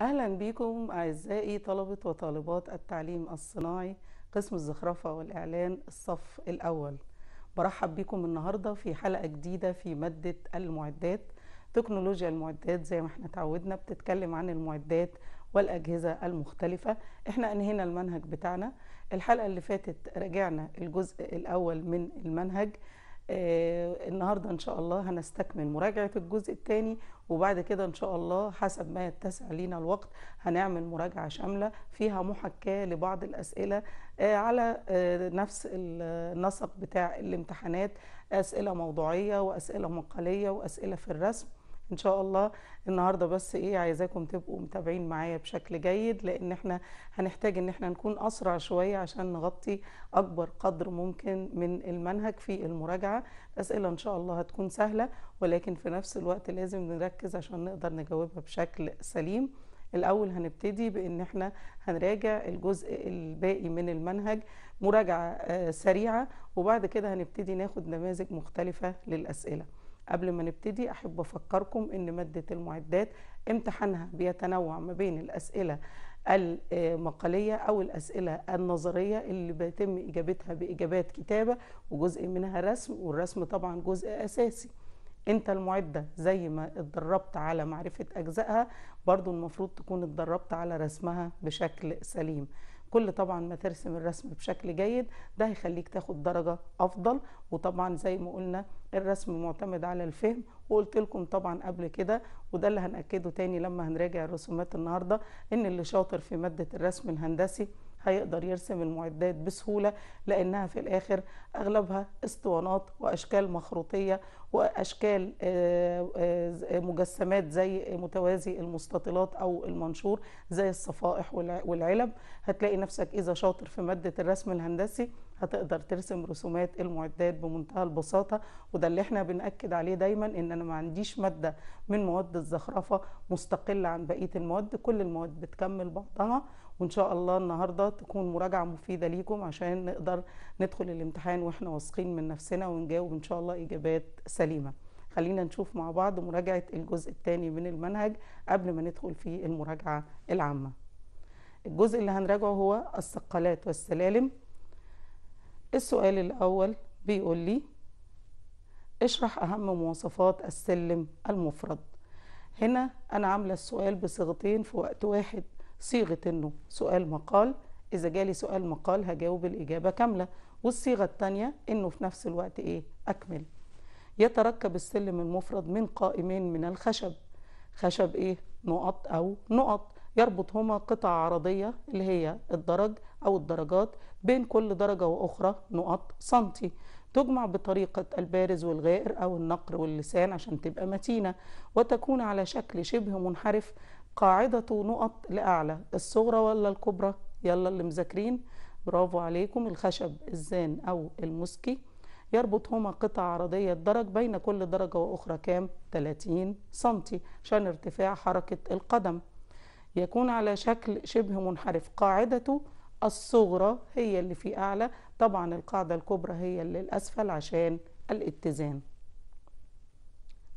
أهلا بكم أعزائي طلبة وطالبات التعليم الصناعي قسم الزخرفة والإعلان الصف الأول برحب بكم النهاردة في حلقة جديدة في مادة المعدات تكنولوجيا المعدات زي ما احنا تعودنا بتتكلم عن المعدات والأجهزة المختلفة احنا أنهينا المنهج بتاعنا الحلقة اللي فاتت رجعنا الجزء الأول من المنهج آه النهارده ان شاء الله هنستكمل مراجعه الجزء الثاني وبعد كده ان شاء الله حسب ما يتسع لينا الوقت هنعمل مراجعه شامله فيها محاكاه لبعض الاسئله آه على آه نفس النسق بتاع الامتحانات اسئله موضوعيه واسئله مقاليه واسئله في الرسم ان شاء الله النهارده بس ايه عايزاكم تبقوا متابعين معايا بشكل جيد لان احنا هنحتاج ان احنا نكون اسرع شويه عشان نغطي اكبر قدر ممكن من المنهج في المراجعه اسئله ان شاء الله هتكون سهله ولكن في نفس الوقت لازم نركز عشان نقدر نجاوبها بشكل سليم الأول هنبتدي بإن احنا هنراجع الجزء الباقي من المنهج مراجعة آه، سريعة وبعد كده هنبتدي ناخد نماذج مختلفة للأسئلة قبل ما نبتدي أحب أفكركم أن مادة المعدات امتحانها بيتنوع ما بين الأسئلة المقالية أو الأسئلة النظرية اللي بيتم إجابتها بإجابات كتابة وجزء منها رسم والرسم طبعا جزء أساسي انت المعدة زي ما اتدربت على معرفة أجزائها برضو المفروض تكون اتدربت على رسمها بشكل سليم كل طبعا ما ترسم الرسم بشكل جيد ده هيخليك تاخد درجة أفضل وطبعا زي ما قلنا الرسم معتمد على الفهم وقلت لكم طبعا قبل كده وده اللي هنأكده تاني لما هنراجع الرسومات النهاردة إن اللي شاطر في مادة الرسم الهندسي هيقدر يرسم المعدات بسهولة لأنها في الآخر أغلبها اسطوانات وأشكال مخروطية وأشكال آه، آه، مجسمات زي متوازي المستطيلات أو المنشور زي الصفائح والعلب هتلاقي نفسك إذا شاطر في مادة الرسم الهندسي هتقدر ترسم رسومات المعدات بمنتهى البساطة وده اللي احنا بنأكد عليه دايما ان انا ما عنديش مادة من مواد الزخرفة مستقلة عن بقية المواد كل المواد بتكمل بعضها وان شاء الله النهارده تكون مراجعه مفيده ليكم عشان نقدر ندخل الامتحان واحنا واثقين من نفسنا ونجاوب ان شاء الله اجابات سليمه خلينا نشوف مع بعض مراجعه الجزء الثاني من المنهج قبل ما ندخل في المراجعه العامه الجزء اللي هنراجعه هو الثقلات والسلالم السؤال الاول بيقول لي اشرح اهم مواصفات السلم المفرد هنا انا عامله السؤال بصيغتين في وقت واحد صيغة انه سؤال مقال اذا جالي سؤال مقال هجاوب الاجابة كاملة والصيغة الثانيه انه في نفس الوقت ايه اكمل يتركب السلم المفرد من قائمين من الخشب خشب ايه نقط او نقط يربطهما قطع عرضية اللي هي الدرج أو الدرجات بين كل درجة وأخرى نقط سنتي تجمع بطريقة البارز والغائر أو النقر واللسان عشان تبقى متينة وتكون على شكل شبه منحرف قاعدة نقط لأعلى الصغرى ولا الكبرى يلا اللي مذاكرين برافو عليكم الخشب الزان أو المسكي يربطهما قطع عرضية الدرج بين كل درجة وأخرى كام؟ 30 سنتي عشان ارتفاع حركة القدم يكون على شكل شبه منحرف قاعدته الصغرى هي اللي في أعلى طبعا القاعدة الكبرى هي اللي الأسفل عشان الاتزان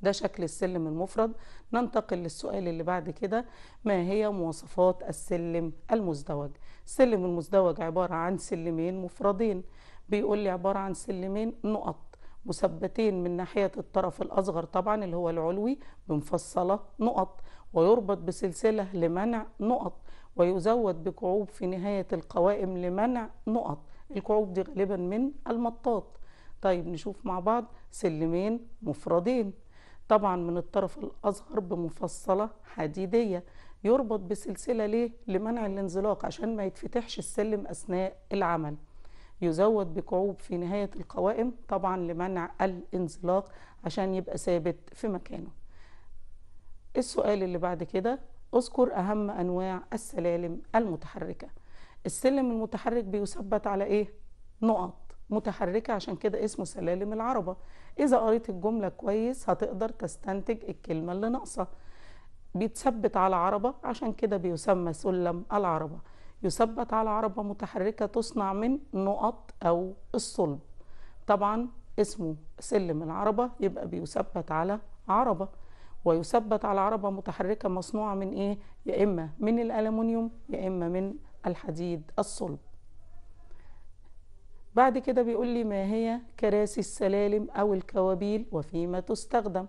ده شكل السلم المفرد ننتقل للسؤال اللي بعد كده ما هي مواصفات السلم المزدوج السلم المزدوج عبارة عن سلمين مفردين بيقول لي عبارة عن سلمين نقط مثبتين من ناحية الطرف الأصغر طبعا اللي هو العلوي بمفصلة نقط ويربط بسلسلة لمنع نقط ويزود بكعوب في نهاية القوائم لمنع نقط الكعوب دي غالبا من المطاط طيب نشوف مع بعض سلمين مفردين طبعا من الطرف الأصغر بمفصلة حديدية يربط بسلسلة ليه؟ لمنع الانزلاق عشان ما يتفتحش السلم أثناء العمل يزود بكعوب في نهاية القوائم طبعا لمنع الانزلاق عشان يبقى ثابت في مكانه السؤال اللي بعد كده اذكر أهم أنواع السلالم المتحركة السلم المتحرك بيثبت على إيه؟ نقط متحركة عشان كده اسمه سلالم العربة إذا قريت الجملة كويس هتقدر تستنتج الكلمة اللي ناقصة بيتثبت على عربة عشان كده بيسمى سلم العربة يثبت على عربة متحركة تصنع من نقط أو الصلب طبعا اسمه سلم العربة يبقى بيثبت على عربة ويثبت على عربة متحركة مصنوعة من إيه؟ يا إما من الألمنيوم يا إما من الحديد الصلب بعد كده بيقول لي ما هي كراسي السلالم أو الكوابيل وفيما تستخدم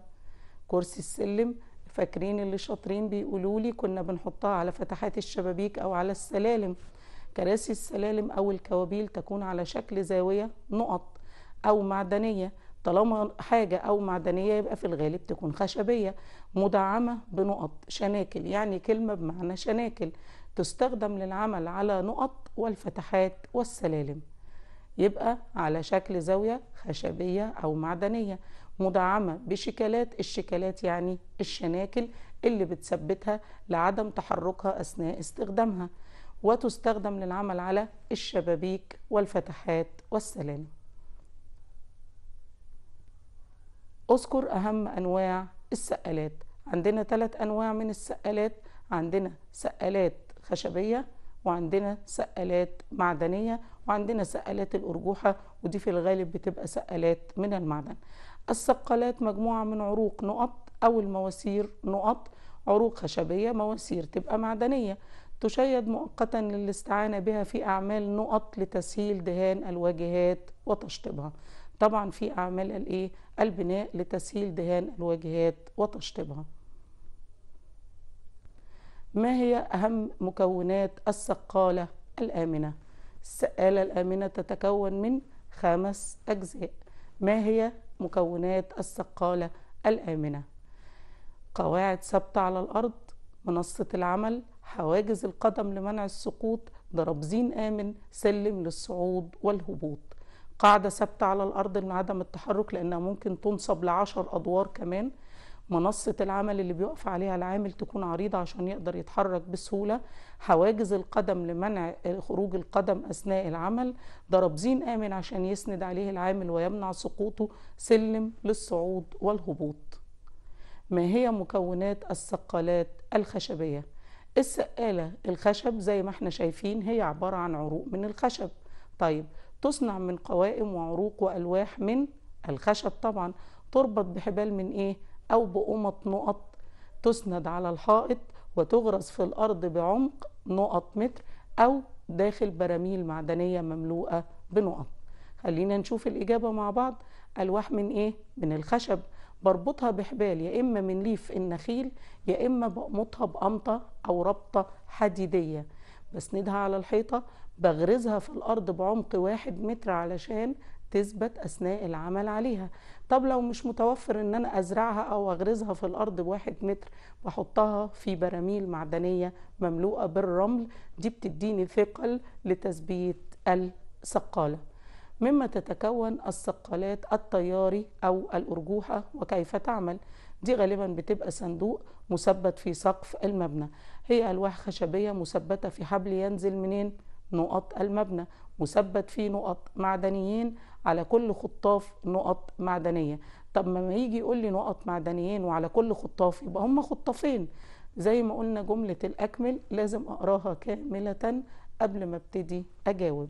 كرسي السلم فاكرين اللي شاطرين بيقولوا لي كنا بنحطها على فتحات الشبابيك أو على السلالم كراسي السلالم أو الكوابيل تكون على شكل زاوية نقط أو معدنية طالما حاجة أو معدنية يبقى في الغالب تكون خشبية مدعمة بنقط شناكل يعني كلمة بمعنى شناكل تستخدم للعمل على نقط والفتحات والسلالم يبقى على شكل زاوية خشبية أو معدنية مدعمة بشكلات الشكلات يعني الشناكل اللي بتثبتها لعدم تحركها أثناء استخدامها وتستخدم للعمل على الشبابيك والفتحات والسلالم أذكر أهم أنواع السقالات عندنا ثلاث أنواع من السقالات عندنا سقالات خشبية وعندنا سقالات معدنية وعندنا سقالات الأرجوحة ودي في الغالب بتبقى سقالات من المعدن السقالات مجموعة من عروق نقط أو المواسير نقط عروق خشبية مواسير تبقى معدنية تشيد مؤقتا للاستعانة بها في أعمال نقط لتسهيل دهان الواجهات وتشطيبها طبعا في أعمال الإيه؟ البناء لتسهيل دهان الواجهات وتشطيبها ما هي أهم مكونات السقالة الآمنة؟ السقالة الآمنة تتكون من خمس أجزاء ما هي مكونات السقالة الآمنة؟ قواعد ثابتة على الأرض منصة العمل حواجز القدم لمنع السقوط درابزين آمن سلم للصعود والهبوط قاعدة ثابتة على الأرض من عدم التحرك لأنها ممكن تنصب لعشر أدوار كمان منصة العمل اللي بيقف عليها العامل تكون عريضة عشان يقدر يتحرك بسهولة حواجز القدم لمنع خروج القدم أثناء العمل درابزين آمن عشان يسند عليه العامل ويمنع سقوطه سلم للصعود والهبوط ما هي مكونات السقالات الخشبية؟ السقالة الخشب زي ما احنا شايفين هي عبارة عن عروق من الخشب طيب تصنع من قوائم وعروق وألواح من الخشب طبعا تربط بحبال من ايه؟ أو بقمط نقط تسند على الحائط وتغرز في الأرض بعمق نقط متر أو داخل براميل معدنية مملوءة بنقط خلينا نشوف الإجابة مع بعض ألواح من إيه؟ من الخشب بربطها بحبال يا إما من ليف النخيل يا إما بقمطها بقمطة أو ربطة حديدية بسندها على الحيطة بغرزها في الأرض بعمق واحد متر علشان تثبت أثناء العمل عليها طب لو مش متوفر ان انا ازرعها او اغرزها في الارض بواحد متر واحطها في براميل معدنية مملوءة بالرمل دي بتديني ثقل لتثبيت السقالة مما تتكون السقالات الطياري أو الأرجوحة وكيف تعمل دي غالبا بتبقى صندوق مثبت في سقف المبنى هي ألواح خشبية مثبتة في حبل ينزل منين؟ نقط المبنى مثبت فيه نقط معدنيين على كل خطاف نقط معدنية طب ما يجي يقول لي نقط معدنيين وعلى كل خطاف يبقى هم خطافين زي ما قلنا جملة الأكمل لازم أقراها كاملة قبل ما ابتدي أجاوب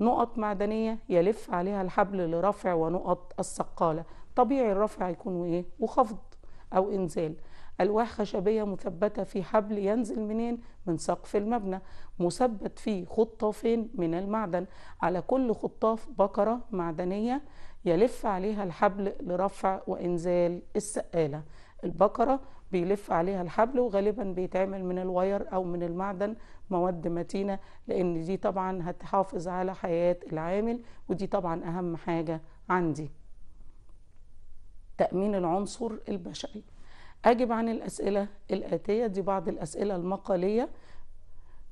نقط معدنية يلف عليها الحبل لرفع ونقط السقالة طبيعي الرفع يكون إيه وخفض أو إنزال ألواح خشبية مثبتة في حبل ينزل منين؟ من سقف المبنى مثبت في خطافين من المعدن على كل خطاف بكرة معدنية يلف عليها الحبل لرفع وإنزال السقالة البكرة بيلف عليها الحبل وغالبا بيتعمل من الواير أو من المعدن مواد متينة لأن دي طبعا هتحافظ على حياة العامل ودي طبعا أهم حاجة عندي تأمين العنصر البشري أجب عن الأسئلة الآتية دي بعض الأسئلة المقالية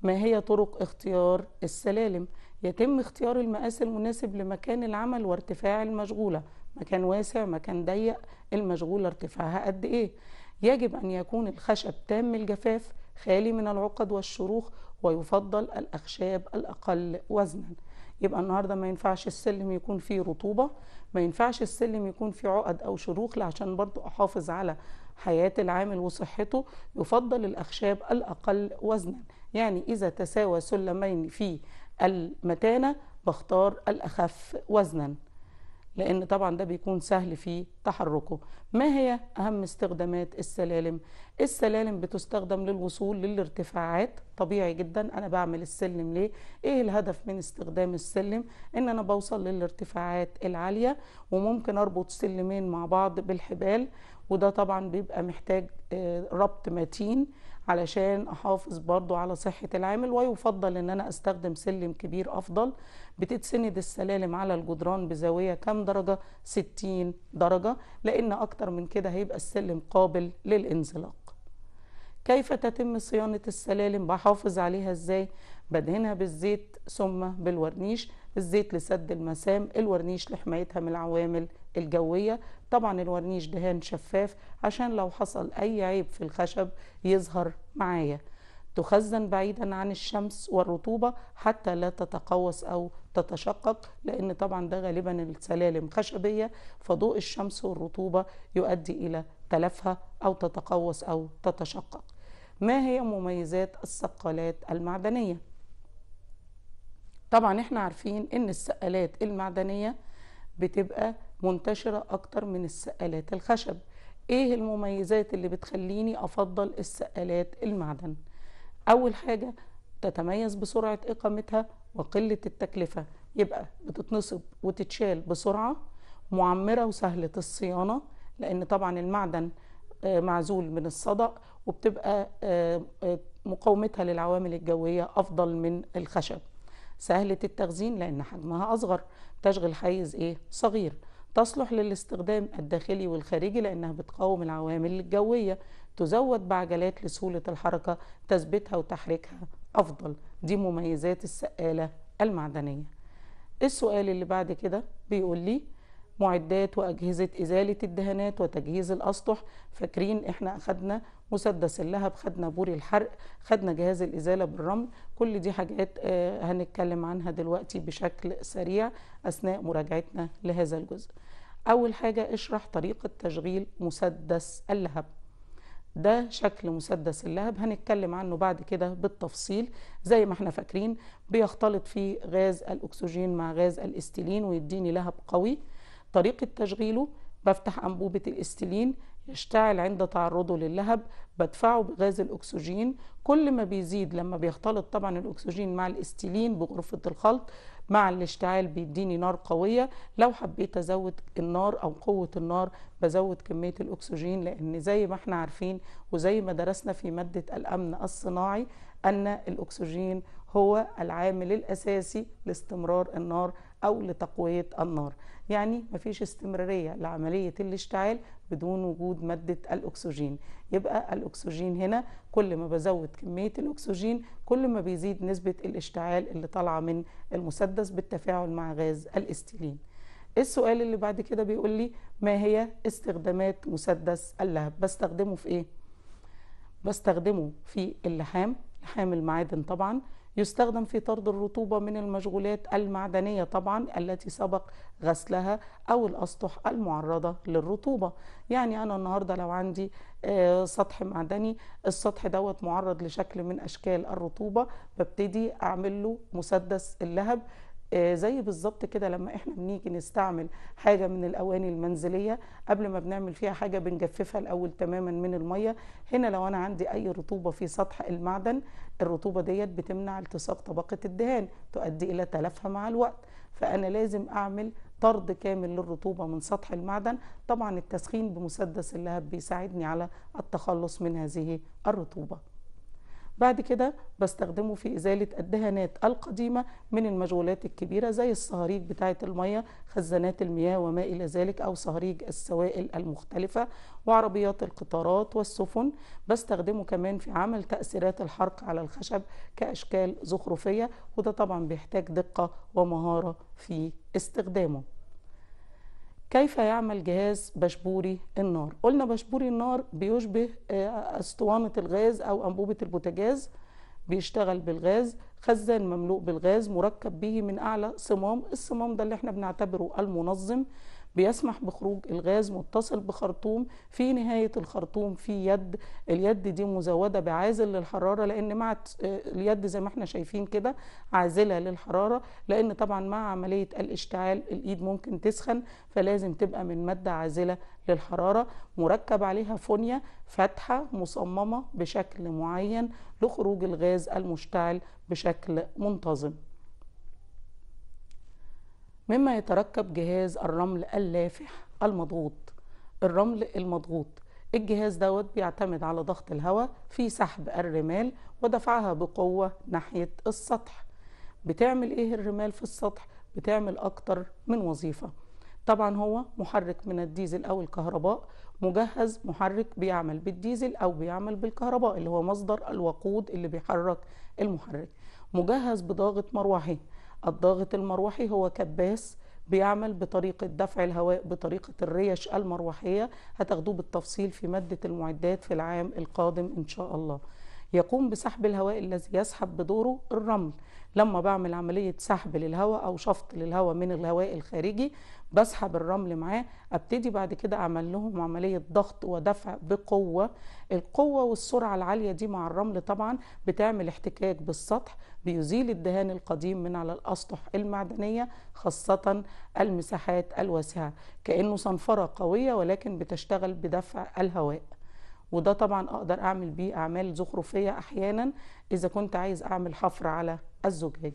ما هي طرق اختيار السلالم يتم اختيار المقاس المناسب لمكان العمل وارتفاع المشغولة مكان واسع مكان ضيق المشغولة ارتفاعها قد إيه يجب أن يكون الخشب تام الجفاف خالي من العقد والشروخ ويفضل الأخشاب الأقل وزنا يبقى النهاردة ما ينفعش السلم يكون فيه رطوبة ما ينفعش السلم يكون فيه عقد أو شروخ عشان برضو أحافظ على حياة العامل وصحته يفضل الأخشاب الأقل وزنا يعني إذا تساوى سلمين في المتانة بختار الأخف وزنا لأن طبعا ده بيكون سهل في تحركه ما هي أهم استخدامات السلالم؟ السلالم بتستخدم للوصول للارتفاعات طبيعي جدا أنا بعمل السلم ليه؟ إيه الهدف من استخدام السلم؟ إن أنا بوصل للارتفاعات العالية وممكن أربط سلمين مع بعض بالحبال وده طبعا بيبقى محتاج آه، ربط متين علشان احافظ برضو على صحة العامل ويفضل ان انا استخدم سلم كبير افضل بتتسند السلالم على الجدران بزاوية كام درجة 60 درجة لان اكتر من كده هيبقى السلم قابل للانزلاق كيف تتم صيانة السلالم بحافظ عليها ازاي بدهنها بالزيت ثم بالورنيش الزيت لسد المسام الورنيش لحمايتها من العوامل الجوية طبعا الورنيش دهان شفاف عشان لو حصل أي عيب في الخشب يظهر معايا تخزن بعيدا عن الشمس والرطوبة حتى لا تتقوس أو تتشقق لأن طبعا ده غالبا السلالم خشبية فضوء الشمس والرطوبة يؤدي إلى تلفها أو تتقوس أو تتشقق ما هي مميزات السقالات المعدنية؟ طبعا احنا عارفين ان السقالات المعدنية بتبقى منتشرة أكتر من السقالات الخشب إيه المميزات اللي بتخليني أفضل السقالات المعدن أول حاجة تتميز بسرعة إقامتها وقلة التكلفة يبقى بتتنصب وتتشال بسرعة معمرة وسهلة الصيانة لأن طبعا المعدن آه، معزول من الصدأ وبتبقى آه، آه، مقاومتها للعوامل الجوية أفضل من الخشب سهلة التخزين لأن حجمها أصغر تشغل حيز إيه صغير تصلح للاستخدام الداخلي والخارجي لأنها بتقاوم العوامل الجوية تزود بعجلات لسهولة الحركة تثبيتها وتحريكها أفضل دي مميزات السقالة المعدنية السؤال اللي بعد كده بيقول لي معدات وأجهزة إزالة الدهانات وتجهيز الأسطح فاكرين إحنا أخدنا مسدس اللهب خدنا بوري الحرق خدنا جهاز الازاله بالرمل كل دي حاجات آه، هنتكلم عنها دلوقتي بشكل سريع اثناء مراجعتنا لهذا الجزء اول حاجه اشرح طريقه تشغيل مسدس اللهب ده شكل مسدس اللهب هنتكلم عنه بعد كده بالتفصيل زي ما احنا فاكرين بيختلط فيه غاز الاكسجين مع غاز الاستيلين ويديني لهب قوي طريقه تشغيله بفتح انبوبه الاستيلين يشتعل عند تعرضه للهب بدفعه بغاز الأكسجين كل ما بيزيد لما بيختلط طبعا الأكسجين مع الاستيلين بغرفة الخلط مع الاشتعال بيديني نار قوية لو حبيت أزود النار أو قوة النار بزود كمية الأكسجين لأن زي ما احنا عارفين وزي ما درسنا في مادة الأمن الصناعي أن الأكسجين هو العامل الأساسي لاستمرار النار أو لتقوية النار يعني مفيش استمرارية لعملية الاشتعال بدون وجود مادة الأكسجين يبقى الأكسجين هنا كل ما بزود كمية الأكسجين كل ما بيزيد نسبة الاشتعال اللي طالعة من المسدس بالتفاعل مع غاز الاستيلين السؤال اللي بعد كده بيقول لي ما هي استخدامات مسدس اللهب بستخدمه في ايه بستخدمه في اللحام لحام المعادن طبعا يستخدم في طرد الرطوبة من المشغولات المعدنية طبعا التي سبق غسلها أو الأسطح المعرضة للرطوبة يعني أنا النهاردة لو عندي آه، سطح معدني السطح دوت معرض لشكل من أشكال الرطوبة ببتدي أعمل له مسدس اللهب آه، زي بالظبط كده لما احنا بنيجي نستعمل حاجه من الاواني المنزليه قبل ما بنعمل فيها حاجه بنجففها الاول تماما من الميه هنا لو انا عندي اي رطوبه في سطح المعدن الرطوبه ديت بتمنع التصاق طبقه الدهان تؤدي الى تلفها مع الوقت فانا لازم اعمل طرد كامل للرطوبة من سطح المعدن طبعا التسخين بمسدس اللهب بيساعدني على التخلص من هذه الرطوبة بعد كده بستخدمه في إزالة الدهانات القديمة من المشغولات الكبيرة زي الصهاريج بتاعة المية خزانات المياه وما إلى ذلك أو صهاريج السوائل المختلفة وعربيات القطارات والسفن بستخدمه كمان في عمل تأثيرات الحرق على الخشب كأشكال زخرفية وده طبعا بيحتاج دقة ومهارة في استخدامه كيف يعمل جهاز بشبوري النار قلنا بشبوري النار بيشبه آه، اسطوانة الغاز او انبوبة البوتاجاز بيشتغل بالغاز خزان مملوء بالغاز مركب به من اعلى صمام الصمام ده اللي احنا بنعتبره المنظم بيسمح بخروج الغاز متصل بخرطوم في نهاية الخرطوم في يد اليد دي مزودة بعازل للحرارة لأن مع آه، اليد زي ما احنا شايفين كده عازلة للحرارة لأن طبعا مع عملية الاشتعال الإيد ممكن تسخن فلازم تبقى من مادة عازلة للحرارة مركب عليها فونيا فاتحة مصممة بشكل معين لخروج الغاز المشتعل بشكل منتظم مما يتركب جهاز الرمل اللافح المضغوط الرمل المضغوط الجهاز دوت بيعتمد على ضغط الهواء في سحب الرمال ودفعها بقوة ناحية السطح بتعمل ايه الرمال في السطح بتعمل اكتر من وظيفة طبعا هو محرك من الديزل او الكهرباء مجهز محرك بيعمل بالديزل او بيعمل بالكهرباء اللي هو مصدر الوقود اللي بيحرك المحرك مجهز بضاغط مروحي الضاغط المروحي هو كباس بيعمل بطريقة دفع الهواء بطريقة الريش المروحية هتاخدوه بالتفصيل في مادة المعدات في العام القادم إن شاء الله يقوم بسحب الهواء الذي يسحب بدوره الرمل لما بعمل عملية سحب للهواء أو شفط للهواء من الهواء الخارجي بسحب الرمل معاه ابتدي بعد كده اعمل لهم عمليه ضغط ودفع بقوه القوه والسرعه العاليه دي مع الرمل طبعا بتعمل احتكاك بالسطح بيزيل الدهان القديم من على الاسطح المعدنيه خاصه المساحات الواسعه كانه صنفره قويه ولكن بتشتغل بدفع الهواء وده طبعا اقدر اعمل بيه اعمال زخرفيه احيانا اذا كنت عايز اعمل حفر على الزجاج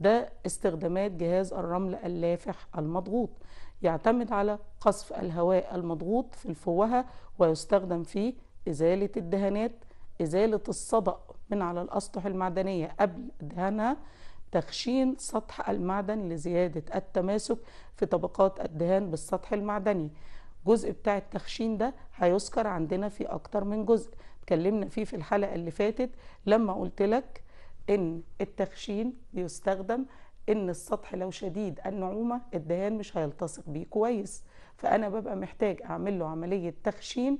ده استخدامات جهاز الرمل اللافح المضغوط يعتمد على قصف الهواء المضغوط في الفوهة ويستخدم في إزالة الدهانات إزالة الصدأ من على الأسطح المعدنية قبل دهانها تخشين سطح المعدن لزيادة التماسك في طبقات الدهان بالسطح المعدني جزء بتاع التخشين ده هيذكر عندنا في أكتر من جزء اتكلمنا فيه في الحلقة اللي فاتت لما قلت لك ان التخشين يستخدم ان السطح لو شديد النعومه الدهان مش هيلتصق بيه كويس فانا ببقى محتاج اعمل له عمليه تخشين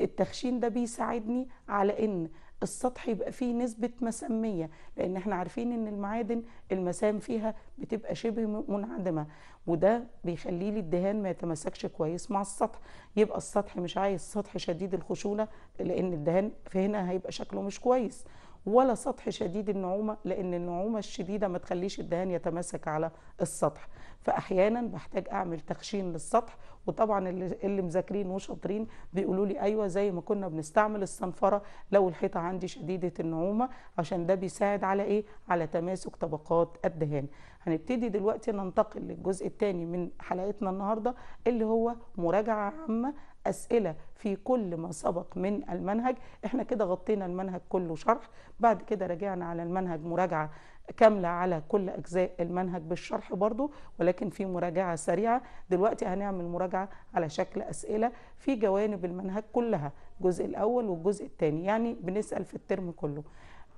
التخشين ده بيساعدني على ان السطح يبقى فيه نسبة مسامية لأن احنا عارفين إن المعادن المسام فيها بتبقى شبه منعدمة وده بيخلي لي الدهان ما يتماسكش كويس مع السطح يبقى السطح مش عايز سطح شديد الخشونة لأن الدهان في هنا هيبقى شكله مش كويس ولا سطح شديد النعومه لان النعومه الشديده ما تخليش الدهان يتماسك على السطح فاحيانا بحتاج اعمل تخشين للسطح وطبعا اللي مذاكرين وشاطرين بيقولوا لي ايوه زي ما كنا بنستعمل الصنفره لو الحيطه عندي شديده النعومه عشان ده بيساعد على ايه على تماسك طبقات الدهان هنبتدي دلوقتي ننتقل للجزء الثاني من حلقتنا النهارده اللي هو مراجعه عامه اسئله في كل ما سبق من المنهج احنا كده غطينا المنهج كله شرح بعد كده رجعنا على المنهج مراجعه كاملة على كل أجزاء المنهج بالشرح برضو ولكن في مراجعة سريعة دلوقتي هنعمل مراجعة على شكل أسئلة في جوانب المنهج كلها الجزء الأول والجزء الثاني يعني بنسأل في الترم كله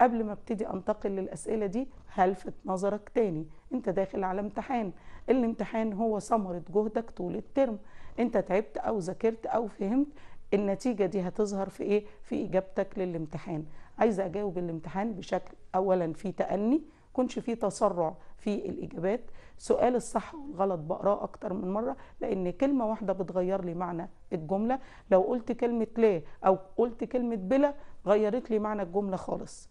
قبل ما ابتدي انتقل للاسئله دي هلفت نظرك تاني انت داخل على امتحان الامتحان هو ثمره جهدك طول الترم انت تعبت او ذاكرت او فهمت النتيجه دي هتظهر في ايه في اجابتك للامتحان عايزه اجاوب الامتحان بشكل اولا في تاني كنش في تسرع في الاجابات سؤال الصح والغلط بقراه اكتر من مره لان كلمه واحده بتغير لي معنى الجمله لو قلت كلمه لا او قلت كلمه بلا غيرت لي معنى الجمله خالص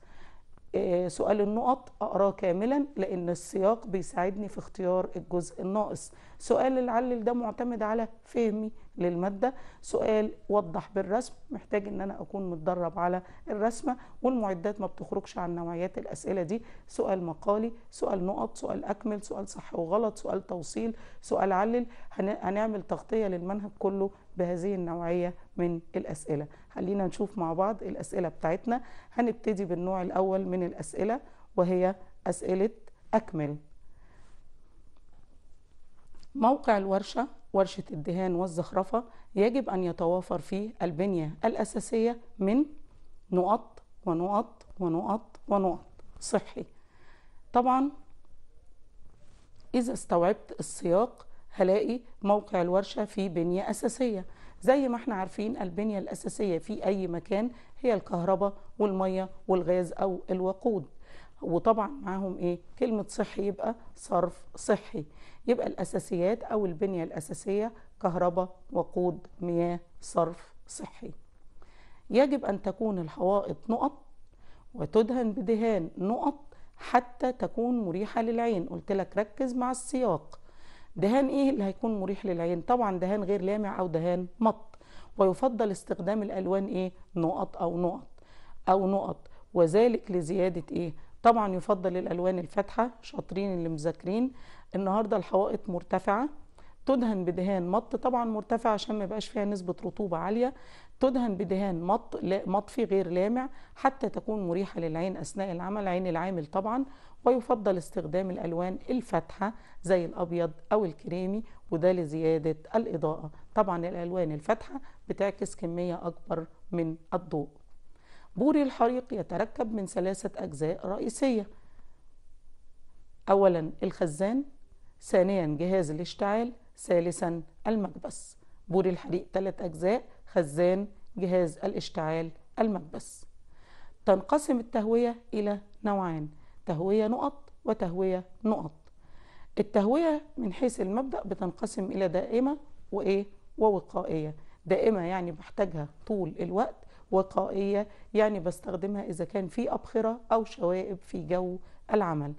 آه، سؤال النقط اقراه كاملا لان السياق بيساعدني في اختيار الجزء الناقص سؤال العلل ده معتمد على فهمي للمادة سؤال وضح بالرسم محتاج ان انا اكون متدرب على الرسمة والمعدات ما بتخرجش عن نوعيات الاسئلة دي سؤال مقالي سؤال نقط سؤال اكمل سؤال صح وغلط سؤال توصيل سؤال علل هنعمل تغطية للمنهج كله بهذه النوعية من الاسئلة خلينا نشوف مع بعض الاسئلة بتاعتنا هنبتدي بالنوع الاول من الاسئلة وهي اسئلة اكمل موقع الورشة ورشة الدهان والزخرفة يجب أن يتوافر فيه البنية الأساسية من نقط ونقط ونقط ونقط صحي طبعا إذا استوعبت السياق هلاقي موقع الورشة فيه بنية أساسية زي ما احنا عارفين البنية الأساسية في أي مكان هي الكهرباء والمية والغاز أو الوقود وطبعا معاهم ايه كلمه صحي يبقى صرف صحي يبقى الاساسيات او البنيه الاساسيه كهرباء وقود مياه صرف صحي يجب ان تكون الحوائط نقط وتدهن بدهان نقط حتى تكون مريحه للعين قلت لك ركز مع السياق دهان ايه اللي هيكون مريح للعين طبعا دهان غير لامع او دهان مط ويفضل استخدام الالوان ايه نقط او نقط او نقط وذلك لزياده ايه طبعا يفضل الالوان الفاتحه شاطرين اللي مذاكرين النهارده الحوائط مرتفعه تدهن بدهان مط طبعا مرتفع عشان ما يبقاش فيها نسبه رطوبه عاليه تدهن بدهان مط مطفي غير لامع حتى تكون مريحه للعين اثناء العمل عين العامل طبعا ويفضل استخدام الالوان الفاتحه زي الابيض او الكريمي وده لزياده الاضاءه طبعا الالوان الفاتحه بتعكس كميه اكبر من الضوء بوري الحريق يتركب من ثلاثة أجزاء رئيسية أولا الخزان ثانيا جهاز الاشتعال ثالثا المكبس بوري الحريق ثلاث أجزاء خزان جهاز الاشتعال المكبس تنقسم التهوية إلى نوعان تهوية نقط وتهوية نقط التهوية من حيث المبدأ بتنقسم إلى دائمة وإيه ووقائية دائمة يعني بحتاجها طول الوقت وقائية يعني بستخدمها إذا كان في أبخرة أو شوائب في جو العمل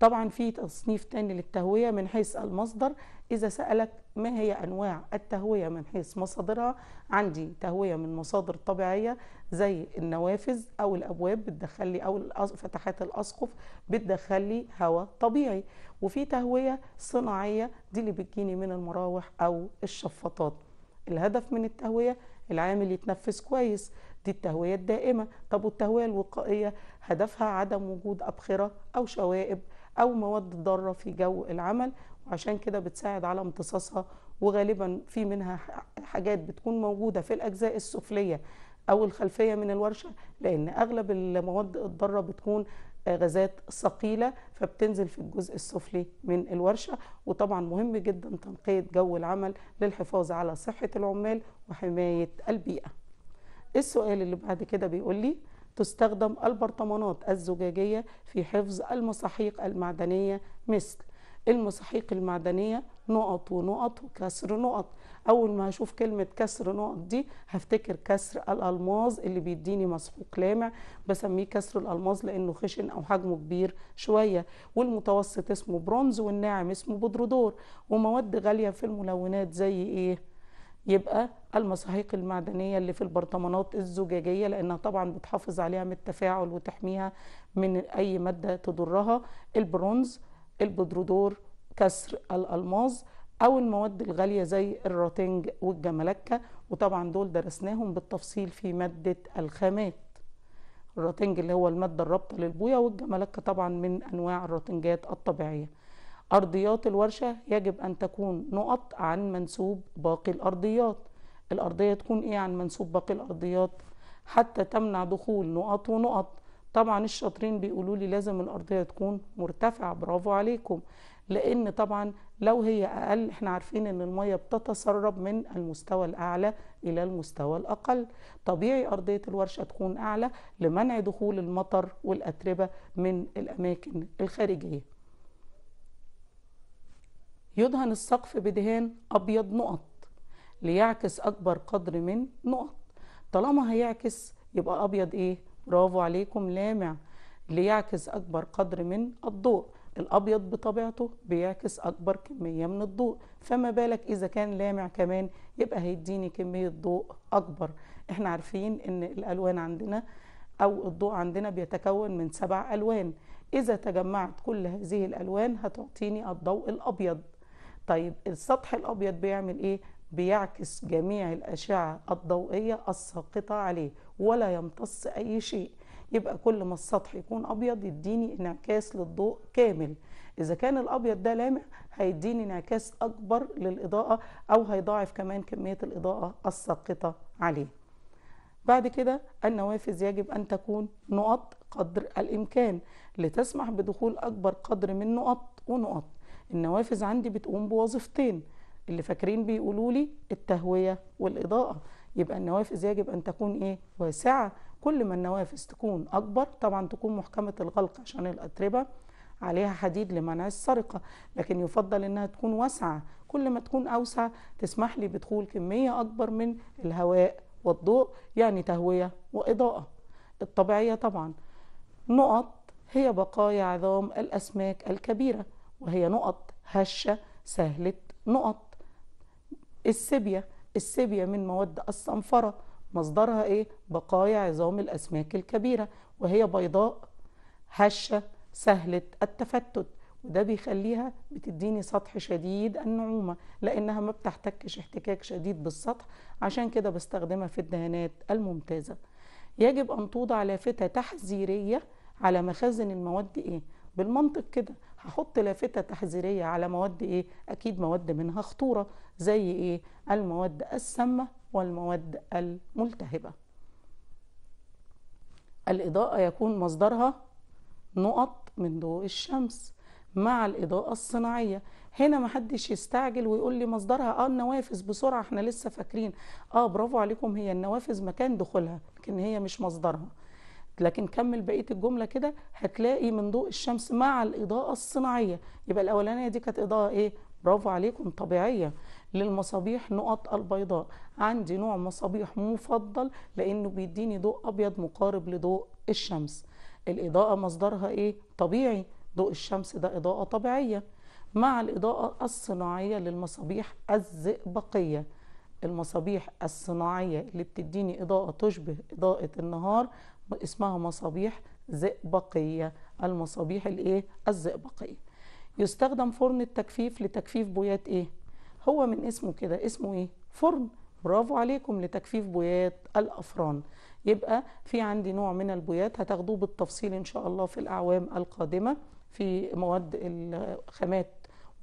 طبعا في تصنيف تاني للتهوية من حيث المصدر إذا سألك ما هي أنواع التهوية من حيث مصادرها عندي تهوية من مصادر طبيعية زي النوافذ أو الأبواب بتدخلي أو فتحات الأسقف بتدخلي هواء طبيعي وفي تهوية صناعية دي اللي بتجيني من المراوح أو الشفاطات الهدف من التهوية العامل يتنفس كويس دي التهوية الدائمة طب والتهوية الوقائية هدفها عدم وجود أبخرة أو شوائب أو مواد ضارة في جو العمل وعشان كده بتساعد على امتصاصها وغالبا في منها حاجات بتكون موجودة في الأجزاء السفلية أو الخلفية من الورشة لأن أغلب المواد الضارة بتكون غازات ثقيلة فبتنزل في الجزء السفلي من الورشة وطبعا مهم جدا تنقية جو العمل للحفاظ على صحة العمال وحماية البيئة السؤال اللي بعد كده بيقول لي تستخدم البرطمانات الزجاجية في حفظ المساحيق المعدنية مثل المساحيق المعدنية نقط ونقط وكسر نقط أول ما هشوف كلمة كسر نقط دي هفتكر كسر الألماظ اللي بيديني مسحوق لامع بسميه كسر الألماظ لأنه خشن أو حجمه كبير شوية والمتوسط اسمه برونز والناعم اسمه بودرودور ومواد غالية في الملونات زي إيه؟ يبقى المساحيق المعدنية اللي في البرطمانات الزجاجية لأنها طبعا بتحافظ عليها من التفاعل وتحميها من أي مادة تضرها البرونز البودرودور كسر الألماظ أو المواد الغالية زي الراتنج والجملكة وطبعا دول درسناهم بالتفصيل في مادة الخامات الراتنج اللي هو المادة الرابطة للبوية والجملكة طبعا من أنواع الراتنجات الطبيعية أرضيات الورشة يجب أن تكون نقط عن منسوب باقي الأرضيات الأرضية تكون إيه عن منسوب باقي الأرضيات حتى تمنع دخول نقط ونقط طبعا الشاطرين بيقولوا لي لازم الارضيه تكون مرتفعه برافو عليكم لان طبعا لو هي اقل احنا عارفين ان الميه بتتسرب من المستوى الاعلى الى المستوى الاقل طبيعي ارضيه الورشه تكون اعلى لمنع دخول المطر والاتربه من الاماكن الخارجيه يدهن السقف بدهان ابيض نقط ليعكس اكبر قدر من نقط طالما هيعكس يبقى ابيض ايه برافو عليكم لامع ليعكس أكبر قدر من الضوء الأبيض بطبيعته بيعكس أكبر كمية من الضوء فما بالك إذا كان لامع كمان يبقى هيديني كمية ضوء أكبر إحنا عارفين إن الألوان عندنا أو الضوء عندنا بيتكون من سبع ألوان إذا تجمعت كل هذه الألوان هتعطيني الضوء الأبيض طيب السطح الأبيض بيعمل إيه؟ بيعكس جميع الأشعة الضوئية الساقطة عليه ولا يمتص أي شيء يبقى كل ما السطح يكون أبيض يديني انعكاس للضوء كامل إذا كان الأبيض ده لامع هيديني انعكاس أكبر للإضاءة أو هيضاعف كمان كمية الإضاءة الساقطة عليه بعد كده النوافذ يجب أن تكون نقط قدر الإمكان لتسمح بدخول أكبر قدر من نقط ونقط النوافذ عندي بتقوم بوظيفتين اللي فاكرين بيقولوا لي التهوية والإضاءة يبقى النوافذ يجب أن تكون إيه واسعة كل ما النوافذ تكون أكبر طبعا تكون محكمة الغلق عشان الأتربة عليها حديد لمنع السرقة لكن يفضل إنها تكون واسعة كل ما تكون أوسع تسمح لي بدخول كمية أكبر من الهواء والضوء يعني تهوية وإضاءة الطبيعية طبعا نقط هي بقايا عظام الأسماك الكبيرة وهي نقط هشة سهلة نقط السبية السيبيا من مواد الصنفرة مصدرها ايه؟ بقايا عظام الأسماك الكبيرة وهي بيضاء هشة سهلة التفتت وده بيخليها بتديني سطح شديد النعومة لأنها ما بتحتكش احتكاك شديد بالسطح عشان كده بستخدمها في الدهانات الممتازة يجب أن توضع لافتة تحذيرية على مخازن المواد إيه؟ بالمنطق كده هحط لافتة تحذيرية على مواد إيه؟ أكيد مواد منها خطورة زي إيه؟ المواد السامة والمواد الملتهبة الإضاءة يكون مصدرها نقط من ضوء الشمس مع الإضاءة الصناعية هنا محدش يستعجل ويقول لي مصدرها اه النوافذ بسرعة احنا لسه فاكرين اه برافو عليكم هي النوافذ مكان دخولها لكن هي مش مصدرها لكن كمل بقيه الجمله كده هتلاقي من ضوء الشمس مع الاضاءه الصناعيه يبقى الاولانيه دي كانت اضاءه ايه برافو عليكم طبيعيه للمصابيح نقط البيضاء عندي نوع مصابيح مفضل لانه بيديني ضوء ابيض مقارب لضوء الشمس الاضاءه مصدرها ايه طبيعي ضوء الشمس ده اضاءه طبيعيه مع الاضاءه الصناعيه للمصابيح الزئبقيه المصابيح الصناعيه اللي بتديني اضاءه تشبه اضاءه النهار اسمها مصابيح زئبقية المصابيح الايه الزئبقية يستخدم فرن التجفيف لتجفيف بويات ايه هو من اسمه كده اسمه ايه فرن برافو عليكم لتجفيف بويات الافران يبقى في عندي نوع من البويات هتاخدوه بالتفصيل ان شاء الله في الاعوام القادمه في مواد الخامات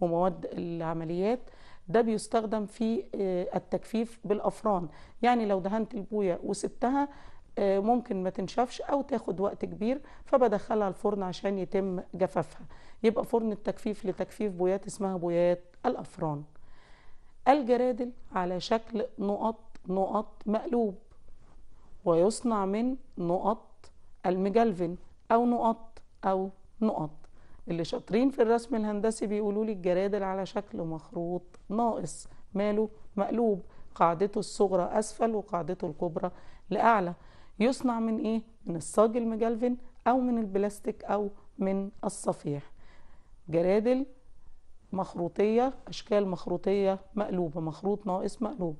ومواد العمليات ده بيستخدم في آه، التجفيف بالافران يعني لو دهنت البويه وسبتها آه، ممكن ما تنشفش او تاخد وقت كبير فبدخلها الفرن عشان يتم جفافها يبقى فرن التجفيف لتجفيف بويات اسمها بويات الافران الجرادل على شكل نقط نقط مقلوب ويصنع من نقط المجلفن او نقط او نقط اللي شاطرين في الرسم الهندسي بيقولوا لي الجرادل على شكل مخروط ناقص ماله مقلوب قاعدته الصغرى اسفل وقاعدته الكبرى لاعلى يصنع من ايه من الصاج المجلفن او من البلاستيك او من الصفيح جرادل مخروطية أشكال مخروطية مقلوبة مخروط ناقص مقلوب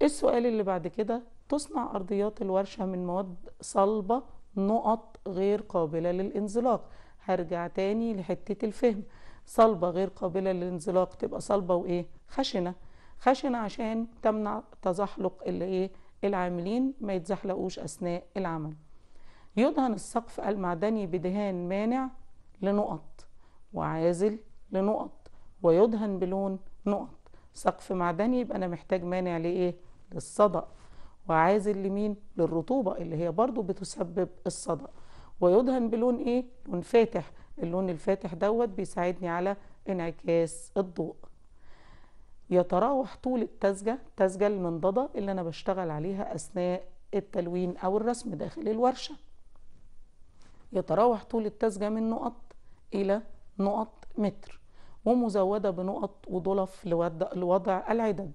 إيه السؤال اللي بعد كده تصنع أرضيات الورشة من مواد صلبة نقط غير قابلة للانزلاق هرجع تاني لحتة الفهم صلبة غير قابلة للانزلاق تبقى صلبة وإيه خشنة خشنة عشان تمنع تزحلق اللي إيه العاملين ما يتزحلقوش أثناء العمل يدهن السقف المعدني بدهان مانع لنقط وعازل لنقط ويدهن بلون نقط سقف معدني يبقى أنا محتاج مانع لإيه؟ للصدأ وعازل لمين؟ للرطوبة اللي هي برضو بتسبب الصدأ ويدهن بلون إيه؟ لون فاتح اللون الفاتح دوت بيساعدني على انعكاس الضوء يتراوح طول التزجة التزجة المنضدة اللي أنا بشتغل عليها أثناء التلوين أو الرسم داخل الورشة يتراوح طول التزجة من نقط إلى نقط متر ومزودة بنقط وضلف لوضع العدد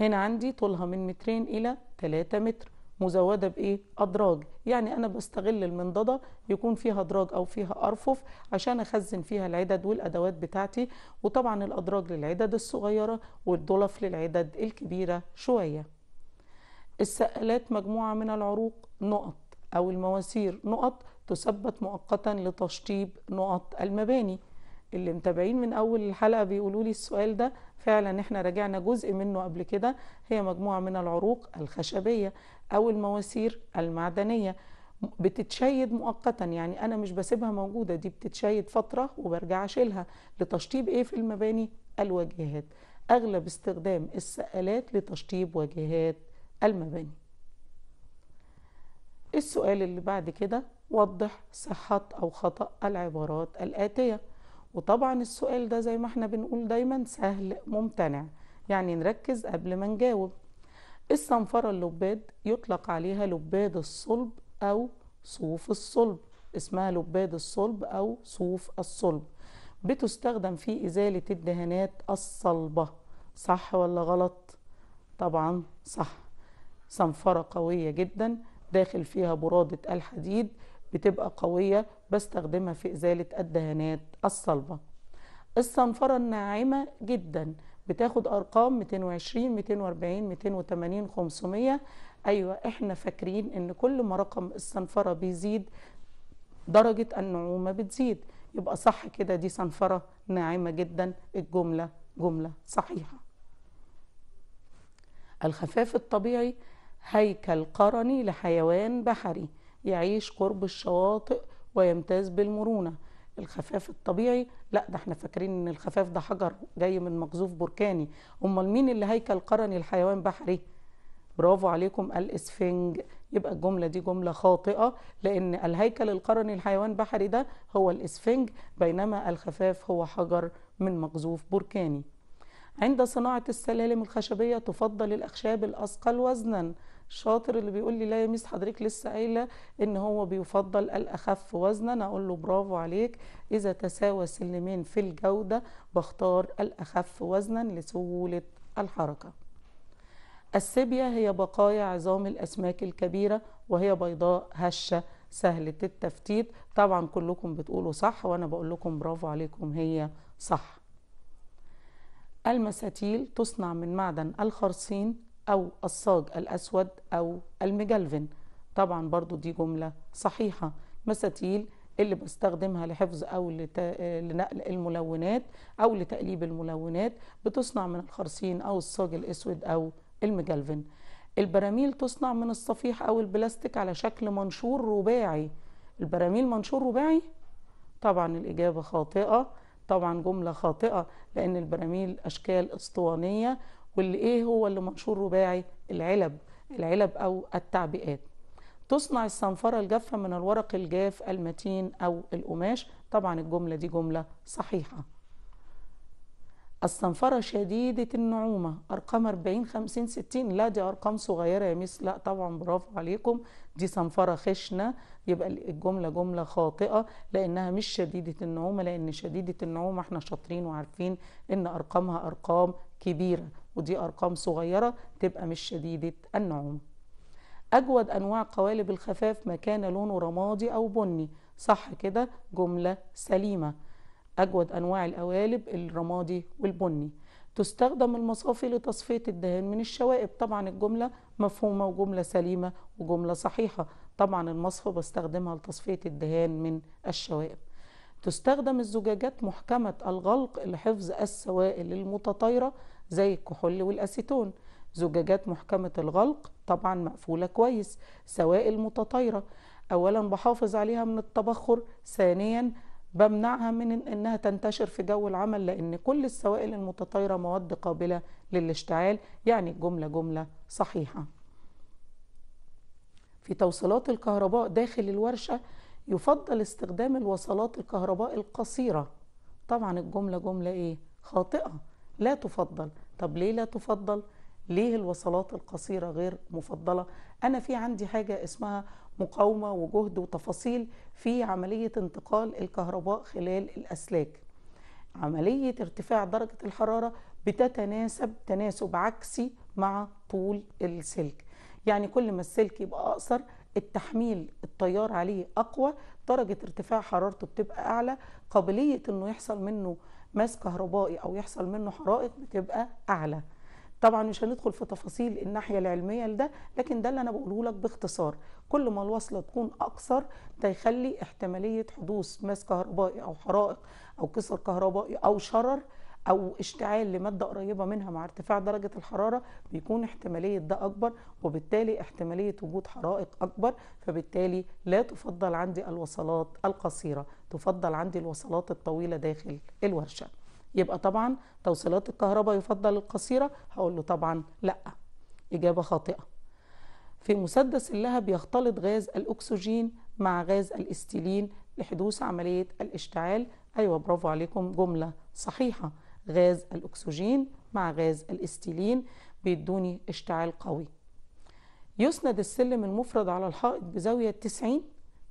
هنا عندي طولها من مترين إلى 3 متر مزوده بايه ادراج يعني انا بستغل المنضده يكون فيها ادراج او فيها ارفف عشان اخزن فيها العدد والادوات بتاعتي وطبعا الادراج للعدد الصغيره والدولف للعدد الكبيره شويه السقالات مجموعه من العروق نقط او المواسير نقط تثبت مؤقتا لتشطيب نقط المباني اللي متابعين من اول الحلقه بيقولوا لي السؤال ده فعلا احنا راجعنا جزء منه قبل كده هي مجموعه من العروق الخشبيه أو المواسير المعدنية بتتشيد مؤقتا يعني أنا مش بسيبها موجودة دي بتتشيد فترة وبرجع أشيلها لتشطيب إيه في المباني؟ الواجهات أغلب استخدام السقالات لتشطيب واجهات المباني السؤال اللي بعد كده وضح صحة أو خطأ العبارات الآتية وطبعا السؤال ده زي ما احنا بنقول دايما سهل ممتنع يعني نركز قبل ما نجاوب الصنفرة اللباد يطلق عليها لباد الصلب أو صوف الصلب اسمها لباد الصلب أو صوف الصلب بتستخدم في إزالة الدهانات الصلبة صح ولا غلط؟ طبعا صح صنفرة قوية جدا داخل فيها برادة الحديد بتبقى قوية بستخدمها في إزالة الدهانات الصلبة الصنفرة الناعمة جدا بتاخد ارقام 220 240 280 500 ايوه احنا فاكرين ان كل ما رقم الصنفره بيزيد درجه النعومه بتزيد يبقى صح كده دي صنفره ناعمه جدا الجمله جمله صحيحه الخفاف الطبيعي هيكل قرني لحيوان بحري يعيش قرب الشواطئ ويمتاز بالمرونه الخفاف الطبيعي لا ده احنا فاكرين ان الخفاف ده حجر جاي من مقذوف بركاني امال مين اللي هيكل قرني الحيوان بحري برافو عليكم الاسفنج يبقى الجملة دي جملة خاطئة لأن الهيكل القرني الحيوان بحري ده هو الإسفنج بينما الخفاف هو حجر من مقذوف بركاني عند صناعة السلالم الخشبية تفضل الأخشاب الأثقل وزنا شاطر اللي بيقول لي لا يا ميس حضرتك لسه قايله ان هو بيفضل الاخف وزنا اقول له برافو عليك اذا تساوى سلمين في الجوده بختار الاخف وزنا لسهوله الحركه السبيا هي بقايا عظام الاسماك الكبيره وهي بيضاء هشه سهله التفتيت طبعا كلكم بتقولوا صح وانا بقول لكم برافو عليكم هي صح المساتيل تصنع من معدن الخرصين أو الصاج الأسود أو المجلفن طبعا برضو دي جملة صحيحة مساتيل اللي بستخدمها لحفظ أو لت... لنقل الملونات أو لتقليب الملونات بتصنع من الخرسين أو الصاج الأسود أو المجلفن البراميل تصنع من الصفيح أو البلاستيك على شكل منشور رباعي البراميل منشور رباعي؟ طبعا الإجابة خاطئة طبعا جملة خاطئة لأن البراميل أشكال أسطوانية واللي ايه هو اللي منشور رباعي العلب العلب او التعبئات تصنع الصنفرة الجافة من الورق الجاف المتين أو القماش طبعا الجملة دي جملة صحيحة الصنفرة شديدة النعومة أرقام 40 50 60 لا دي أرقام صغيرة يا ميس لا طبعا برافو عليكم دي صنفرة خشنة يبقى الجملة جملة خاطئة لأنها مش شديدة النعومة لأن شديدة النعومة احنا شاطرين وعارفين إن أرقامها أرقام كبيرة ودي أرقام صغيرة تبقى مش شديدة النعومة أجود أنواع قوالب الخفاف ما كان لونه رمادي أو بني صح كده جملة سليمة أجود أنواع القوالب الرمادي والبني تستخدم المصافي لتصفية الدهان من الشوائب طبعا الجملة مفهومة وجملة سليمة وجملة صحيحة طبعا المصفى بستخدمها لتصفية الدهان من الشوائب تستخدم الزجاجات محكمة الغلق لحفظ السوائل المتطايرة زي الكحول والأسيتون زجاجات محكمة الغلق طبعا مقفولة كويس سوائل متطايرة أولا بحافظ عليها من التبخر ثانيا بمنعها من انها تنتشر في جو العمل لان كل السوائل المتطايره مواد قابله للاشتعال يعني الجمله جمله صحيحه في توصيلات الكهرباء داخل الورشه يفضل استخدام الوصلات الكهرباء القصيرة طبعا الجملة جملة ايه خاطئة لا تفضل طب ليه لا تفضل ليه الوصلات القصيرة غير مفضلة أنا في عندي حاجة اسمها مقاومة وجهد وتفاصيل في عملية انتقال الكهرباء خلال الأسلاك عملية ارتفاع درجة الحرارة بتتناسب تناسب عكسي مع طول السلك يعني كل ما السلك يبقى أقصر التحميل التيار عليه اقوى درجه ارتفاع حرارته بتبقى اعلى قابليه انه يحصل منه ماس كهربائي او يحصل منه حرائق بتبقى اعلى طبعا مش هندخل في تفاصيل الناحيه العلميه لده لكن ده اللي انا بقوله لك باختصار كل ما الوصله تكون اقصر ده يخلي احتماليه حدوث ماس كهربائي او حرائق او كسر كهربائي او شرر او اشتعال لماده قريبه منها مع ارتفاع درجه الحراره بيكون احتماليه ده اكبر وبالتالي احتماليه وجود حرائق اكبر فبالتالي لا تفضل عندي الوصلات القصيره تفضل عندي الوصلات الطويله داخل الورشه يبقى طبعا توصيلات الكهرباء يفضل القصيره هقول له طبعا لا اجابه خاطئه في مسدس اللهب يختلط غاز الاكسجين مع غاز الاستيلين لحدوث عمليه الاشتعال ايوه برافو عليكم جمله صحيحه غاز الأكسجين مع غاز الاستيلين بيدوني اشتعال قوي يسند السلم المفرد على الحائط بزاوية 90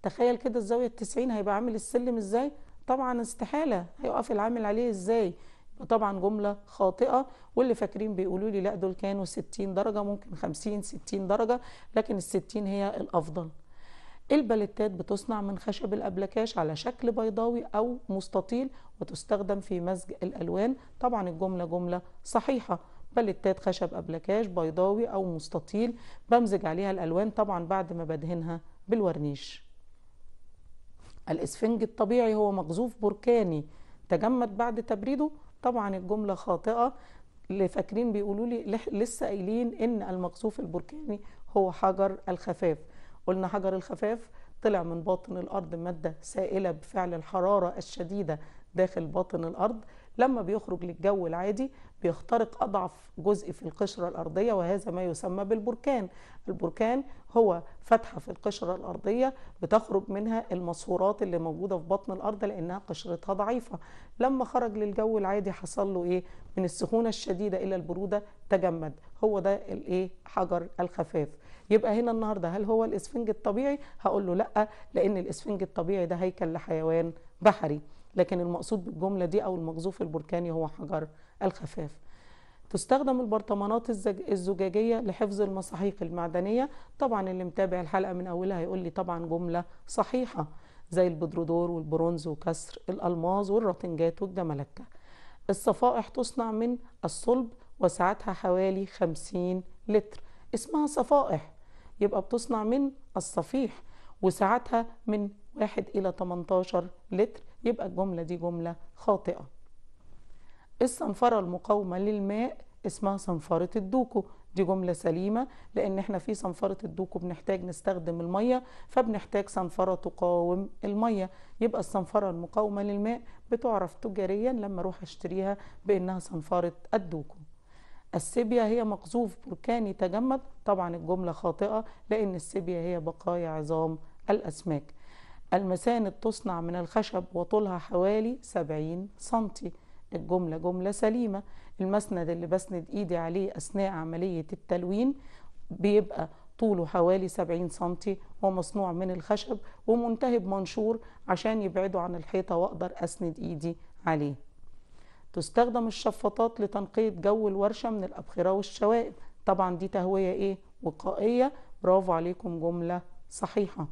تخيل كده الزاوية 90 هيبقى عامل السلم ازاي طبعا استحالة هيقف العامل عليه ازاي طبعا جملة خاطئة واللي فاكرين بيقولوا لي لا دول كانوا 60 درجة ممكن 50 60 درجة لكن ال 60 هي الأفضل البلتات بتصنع من خشب الأبلكاش على شكل بيضاوي أو مستطيل وتستخدم في مزج الألوان طبعا الجملة جملة صحيحة بلتات خشب أبلكاش بيضاوي أو مستطيل بمزج عليها الألوان طبعا بعد ما بدهنها بالورنيش الإسفنج الطبيعي هو مقذوف بركاني تجمد بعد تبريده طبعا الجملة خاطئة اللي فاكرين بيقولوا لي لسه قايلين ان المقذوف البركاني هو حجر الخفاف قلنا حجر الخفاف طلع من باطن الأرض مادة سائلة بفعل الحرارة الشديدة داخل باطن الأرض لما بيخرج للجو العادي بيخترق أضعف جزء في القشرة الأرضية وهذا ما يسمى بالبركان البركان هو فتحة في القشرة الأرضية بتخرج منها الماسورات اللي موجودة في بطن الأرض لأنها قشرتها ضعيفة لما خرج للجو العادي حصل له إيه من السخونة الشديدة إلى البرودة تجمد هو ده الإيه حجر الخفاف يبقى هنا النهارده هل هو الاسفنج الطبيعي هقول له لا لان الاسفنج الطبيعي ده هيكل لحيوان بحري لكن المقصود بالجمله دي او المقذوف البركاني هو حجر الخفاف تستخدم البرطمانات الزجاجية لحفظ المصاحيق المعدنية طبعا اللي متابع الحلقة من أولها هيقول لي طبعا جملة صحيحة زي البدرودور والبرونز وكسر الألماز والراتنجات والجملكة الصفائح تصنع من الصلب وسعتها حوالي 50 لتر اسمها صفائح يبقى بتصنع من الصفيح وساعتها من 1 إلى 18 لتر يبقى الجملة دي جملة خاطئة الصنفرة المقاومة للماء اسمها صنفرة الدوكو دي جملة سليمة لأن احنا في صنفرة الدوكو بنحتاج نستخدم المية فبنحتاج صنفرة تقاوم المية يبقى الصنفرة المقاومة للماء بتعرف تجاريا لما اروح اشتريها بأنها صنفرة الدوكو السيبيا هي مقذوف بركان يتجمد طبعا الجملة خاطئة لأن السيبيا هي بقايا عظام الأسماك المساند تصنع من الخشب وطولها حوالي 70 سنتي الجملة جملة سليمة المسند اللي بسند ايدي عليه أثناء عملية التلوين بيبقى طوله حوالي 70 سنتي ومصنوع من الخشب ومنتهي بمنشور عشان يبعده عن الحيطة وأقدر أسند ايدي عليه تستخدم الشفاطات لتنقية جو الورشة من الأبخرة والشوائب طبعا دي تهوية إيه وقائية برافو عليكم جملة صحيحة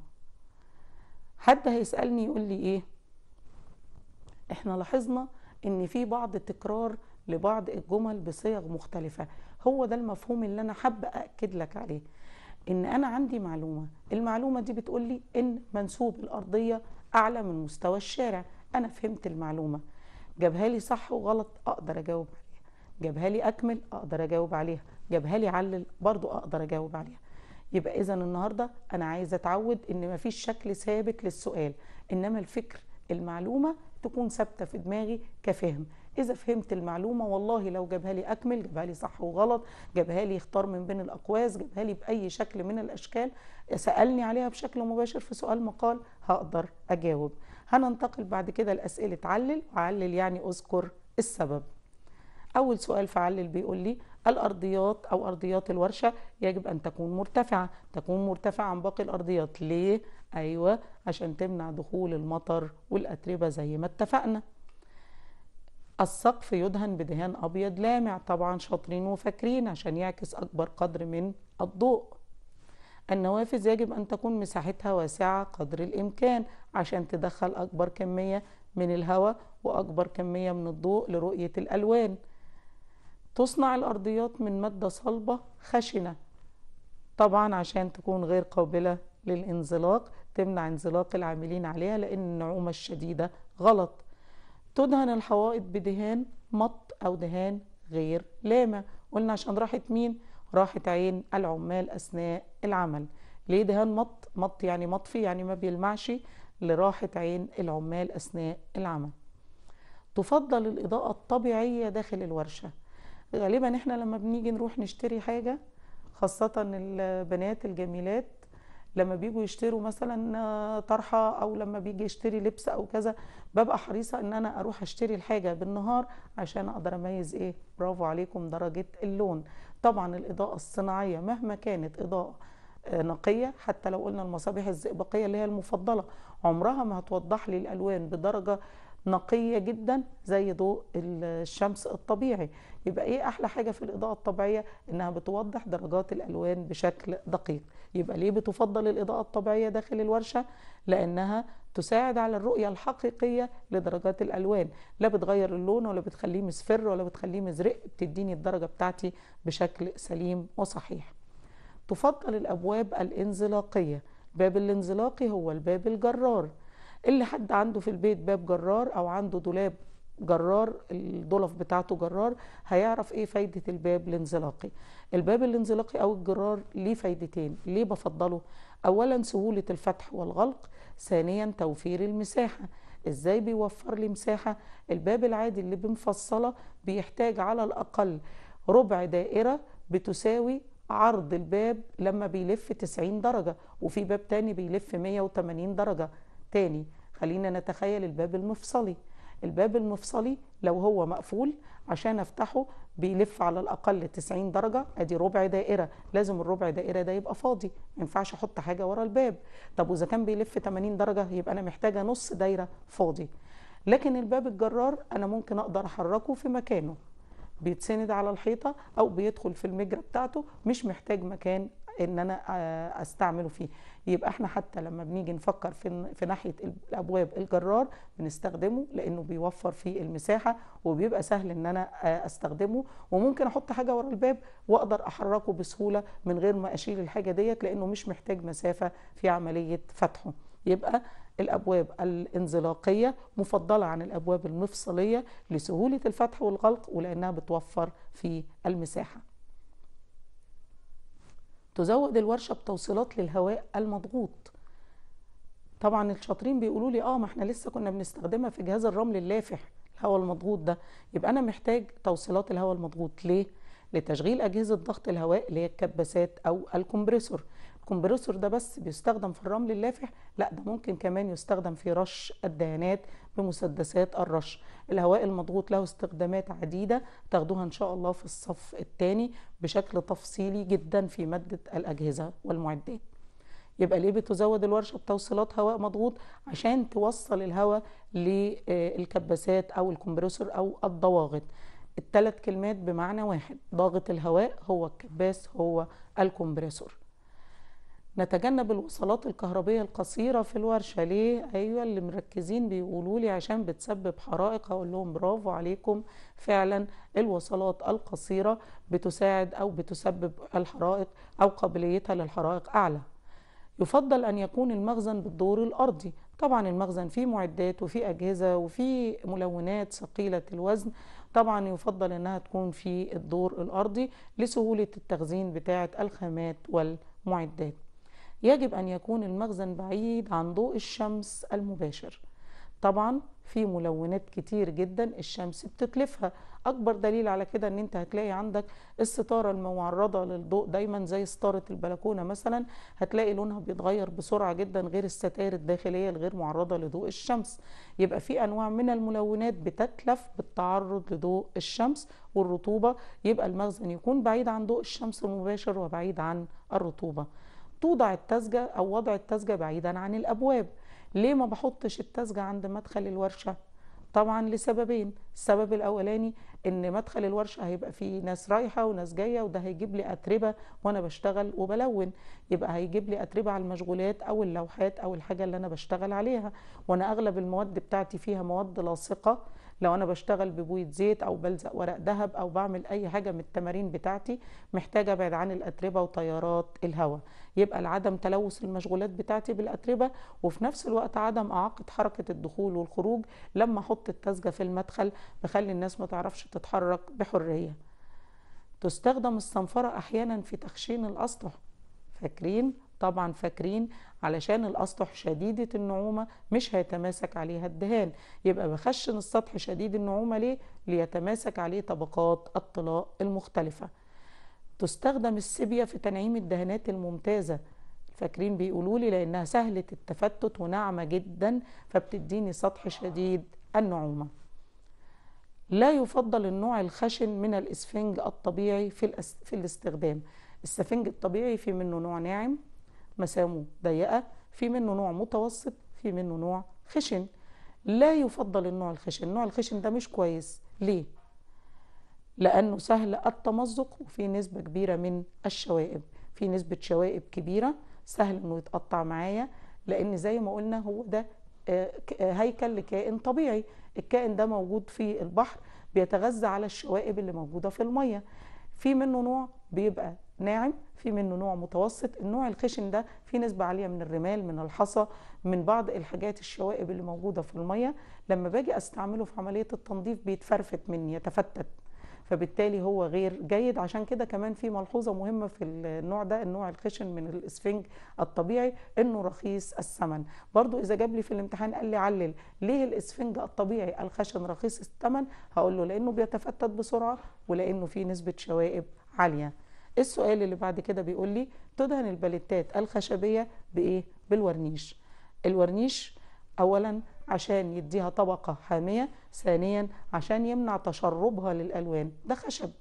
حد هيسألني يقول لي إيه إحنا لاحظنا إن في بعض تكرار لبعض الجمل بصيغ مختلفة هو ده المفهوم اللي أنا حابة أأكد لك عليه إن أنا عندي معلومة المعلومة دي بتقول لي إن منسوب الأرضية أعلى من مستوى الشارع أنا فهمت المعلومة جابها لي صح وغلط اقدر اجاوب عليها جابها لي اكمل اقدر اجاوب عليها جابها لي علل برضو اقدر اجاوب عليها يبقى اذا النهارده انا عايزه اتعود ان مفيش شكل ثابت للسؤال انما الفكر المعلومه تكون ثابته في دماغي كفهم اذا فهمت المعلومه والله لو جابها لي اكمل جابها لي صح وغلط جابها لي اختار من بين الاقواس جابها لي باي شكل من الاشكال سالني عليها بشكل مباشر في سؤال مقال هقدر اجاوب هننتقل بعد كده لأسئلة علل وعلل يعني أذكر السبب أول سؤال في علل بيقول لي الأرضيات أو أرضيات الورشة يجب أن تكون مرتفعة تكون مرتفعة عن باقي الأرضيات ليه؟ أيوة عشان تمنع دخول المطر والأتربة زي ما اتفقنا السقف يدهن بدهان أبيض لامع طبعا شاطرين وفاكرين عشان يعكس أكبر قدر من الضوء النوافذ يجب أن تكون مساحتها واسعة قدر الإمكان عشان تدخل أكبر كمية من الهواء وأكبر كمية من الضوء لرؤية الألوان تصنع الأرضيات من مادة صلبة خشنة طبعا عشان تكون غير قابلة للانزلاق تمنع انزلاق العاملين عليها لأن النعومة الشديدة غلط تدهن الحوائط بدهان مط أو دهان غير لامع قلنا عشان راحت مين؟ راحت عين العمال أثناء العمل ليه دهان مط مط يعني مطفي يعني ما بيلمعش لراحة عين العمال أثناء العمل تفضل الإضاءة الطبيعية داخل الورشة غالبا احنا لما بنيجي نروح نشتري حاجة خاصة البنات الجميلات لما بيجوا يشتروا مثلا طرحة أو لما بيجي يشتري لبس أو كذا ببقى حريصة إن أنا أروح أشتري الحاجة بالنهار عشان أقدر أميز إيه برافو عليكم درجة اللون طبعا الإضاءة الصناعية مهما كانت إضاءة آه، نقية حتى لو قلنا المصابيح الزئبقية اللي هي المفضلة عمرها ما هتوضح لي الألوان بدرجة نقية جدا زي ضوء الشمس الطبيعي يبقى ايه احلى حاجة في الاضاءة الطبيعية انها بتوضح درجات الالوان بشكل دقيق يبقى ليه بتفضل الاضاءة الطبيعية داخل الورشة لانها تساعد على الرؤية الحقيقية لدرجات الألوان لا بتغير اللون ولا بتخليه مصفر ولا بتخليه مزرق بتديني الدرجة بتاعتي بشكل سليم وصحيح تفضل الأبواب الانزلاقية باب الانزلاقي هو الباب الجرار اللي حد عنده في البيت باب جرار أو عنده دولاب جرار الدولف بتاعته جرار هيعرف ايه فايدة الباب الانزلاقي الباب الانزلاقي او الجرار ليه فايدتين ليه بفضله أولا سهولة الفتح والغلق ثانيا توفير المساحة ازاي بيوفر لي مساحة الباب العادي اللي بمفصلة بيحتاج على الأقل ربع دائرة بتساوي عرض الباب لما بيلف 90 درجة وفي باب تاني بيلف 180 درجة تاني خلينا نتخيل الباب المفصلي الباب المفصلي لو هو مقفول عشان افتحه بيلف على الاقل 90 درجه ادي ربع دائره لازم الربع دائره ده يبقى فاضي ما ينفعش احط حاجه ورا الباب طب واذا كان بيلف 80 درجه يبقى انا محتاجه نص دايره فاضي لكن الباب الجرار انا ممكن اقدر احركه في مكانه بيتسند على الحيطه او بيدخل في المجرى بتاعته مش محتاج مكان ان انا آه، استعمله فيه يبقى احنا حتى لما بنيجي نفكر في في ناحيه الابواب الجرار بنستخدمه لانه بيوفر في المساحه وبيبقى سهل ان انا آه، استخدمه وممكن احط حاجه ورا الباب واقدر احركه بسهوله من غير ما اشيل الحاجه ديت لانه مش محتاج مسافه في عمليه فتحه يبقى الابواب الانزلاقيه مفضله عن الابواب المفصليه لسهوله الفتح والغلق ولانها بتوفر في المساحه تزود الورشة بتوصيلات للهواء المضغوط طبعا الشاطرين بيقولوا لي اه ما احنا لسه كنا بنستخدمها في جهاز الرمل اللافح الهواء المضغوط ده يبقى انا محتاج توصيلات الهواء المضغوط ليه لتشغيل اجهزه ضغط الهواء اللي هي الكباسات او الكمبريسور الكمبريسور ده بس بيستخدم في الرمل اللافح لا ده ممكن كمان يستخدم في رش الدهانات بمسدسات الرش الهواء المضغوط له استخدامات عديدة تاخدوها ان شاء الله في الصف الثاني بشكل تفصيلي جدا في مادة الأجهزة والمعدات يبقى ليه بتزود الورشة بتوصيلات هواء مضغوط عشان توصل الهواء للكباسات أو الكمبريسور أو الضواغط الثلاث كلمات بمعنى واحد ضاغط الهواء هو الكباس هو الكمبريسور نتجنب الوصلات الكهربية القصيرة في الورشة ليه؟ أيوة اللي مركزين بيقولوا لي عشان بتسبب حرائق أقول لهم برافو عليكم فعلا الوصلات القصيرة بتساعد أو بتسبب الحرائق أو قابليتها للحرائق أعلى يفضل أن يكون المخزن بالدور الأرضي طبعا المخزن فيه معدات وفيه أجهزة وفيه ملونات ثقيلة الوزن طبعا يفضل أنها تكون في الدور الأرضي لسهولة التخزين بتاعة الخامات والمعدات يجب أن يكون المخزن بعيد عن ضوء الشمس المباشر طبعا في ملونات كتير جدا الشمس بتتلفها اكبر دليل على كده ان انت هتلاقي عندك الستاره المعرضه للضوء دايما زي ستاره البلكونه مثلا هتلاقي لونها بيتغير بسرعه جدا غير الستائر الداخليه الغير معرضه لضوء الشمس يبقى في انواع من الملونات بتتلف بالتعرض لضوء الشمس والرطوبه يبقى المخزن يكون بعيد عن ضوء الشمس المباشر وبعيد عن الرطوبه توضع التزجة أو وضع التزجة بعيدا عن الأبواب ليه ما بحطش التزجة عند مدخل الورشة؟ طبعا لسببين السبب الاولاني ان مدخل الورشه هيبقى فيه ناس رايحه وناس جايه وده هيجيب لي اتربه وانا بشتغل وبلون يبقى هيجيب لي اتربه على المشغولات او اللوحات او الحاجه اللي انا بشتغل عليها وانا اغلب المواد بتاعتي فيها مواد لاصقه لو انا بشتغل ببويه زيت او بلزق ورق ذهب او بعمل اي حاجه من التمارين بتاعتي محتاجه ابعد عن الاتربه وتيارات الهواء يبقى لعدم تلوث المشغولات بتاعتي بالاتربه وفي نفس الوقت عدم اعاقه حركه الدخول والخروج لما احط التزجه في المدخل بخلي الناس ما تعرفش تتحرك بحريه تستخدم الصنفره احيانا في تخشين الاسطح فاكرين طبعا فاكرين علشان الاسطح شديده النعومه مش هيتماسك عليها الدهان يبقى بخشن السطح شديد النعومه ليه ليتماسك عليه طبقات الطلاء المختلفه تستخدم السيبيا في تنعيم الدهانات الممتازة فاكرين بيقولوا لي لأنها سهلة التفتت وناعمة جدا فبتديني سطح شديد النعومة لا يفضل النوع الخشن من الإسفنج الطبيعي في, الأس... في الاستخدام السفنج الطبيعي في منه نوع ناعم مسامه ضيقة في منه نوع متوسط في منه نوع خشن لا يفضل النوع الخشن النوع الخشن ده مش كويس ليه؟ لأنه سهل التمزق وفي نسبة كبيرة من الشوائب في نسبة شوائب كبيرة سهل أنه يتقطع معايا لأن زي ما قلنا هو ده آه، آه، هيكل لكائن طبيعي الكائن ده موجود في البحر بيتغذى على الشوائب اللي موجودة في المية في منه نوع بيبقى ناعم في منه نوع متوسط النوع الخشن ده في نسبة عالية من الرمال من الحصى من بعض الحاجات الشوائب اللي موجودة في المية لما باجي استعمله في عملية التنظيف بيتفرفت مني يتفتت فبالتالي هو غير جيد عشان كده كمان في ملحوظه مهمه في النوع ده النوع الخشن من الاسفنج الطبيعي انه رخيص الثمن برضو اذا جاب لي في الامتحان قال لي علل ليه الاسفنج الطبيعي الخشن رخيص الثمن هقول له لانه بيتفتت بسرعه ولانه فيه نسبه شوائب عاليه السؤال اللي بعد كده بيقول لي تدهن الباليتات الخشبيه بايه بالورنيش الورنيش اولا عشان يديها طبقة حامية ثانيا عشان يمنع تشربها للألوان ده خشب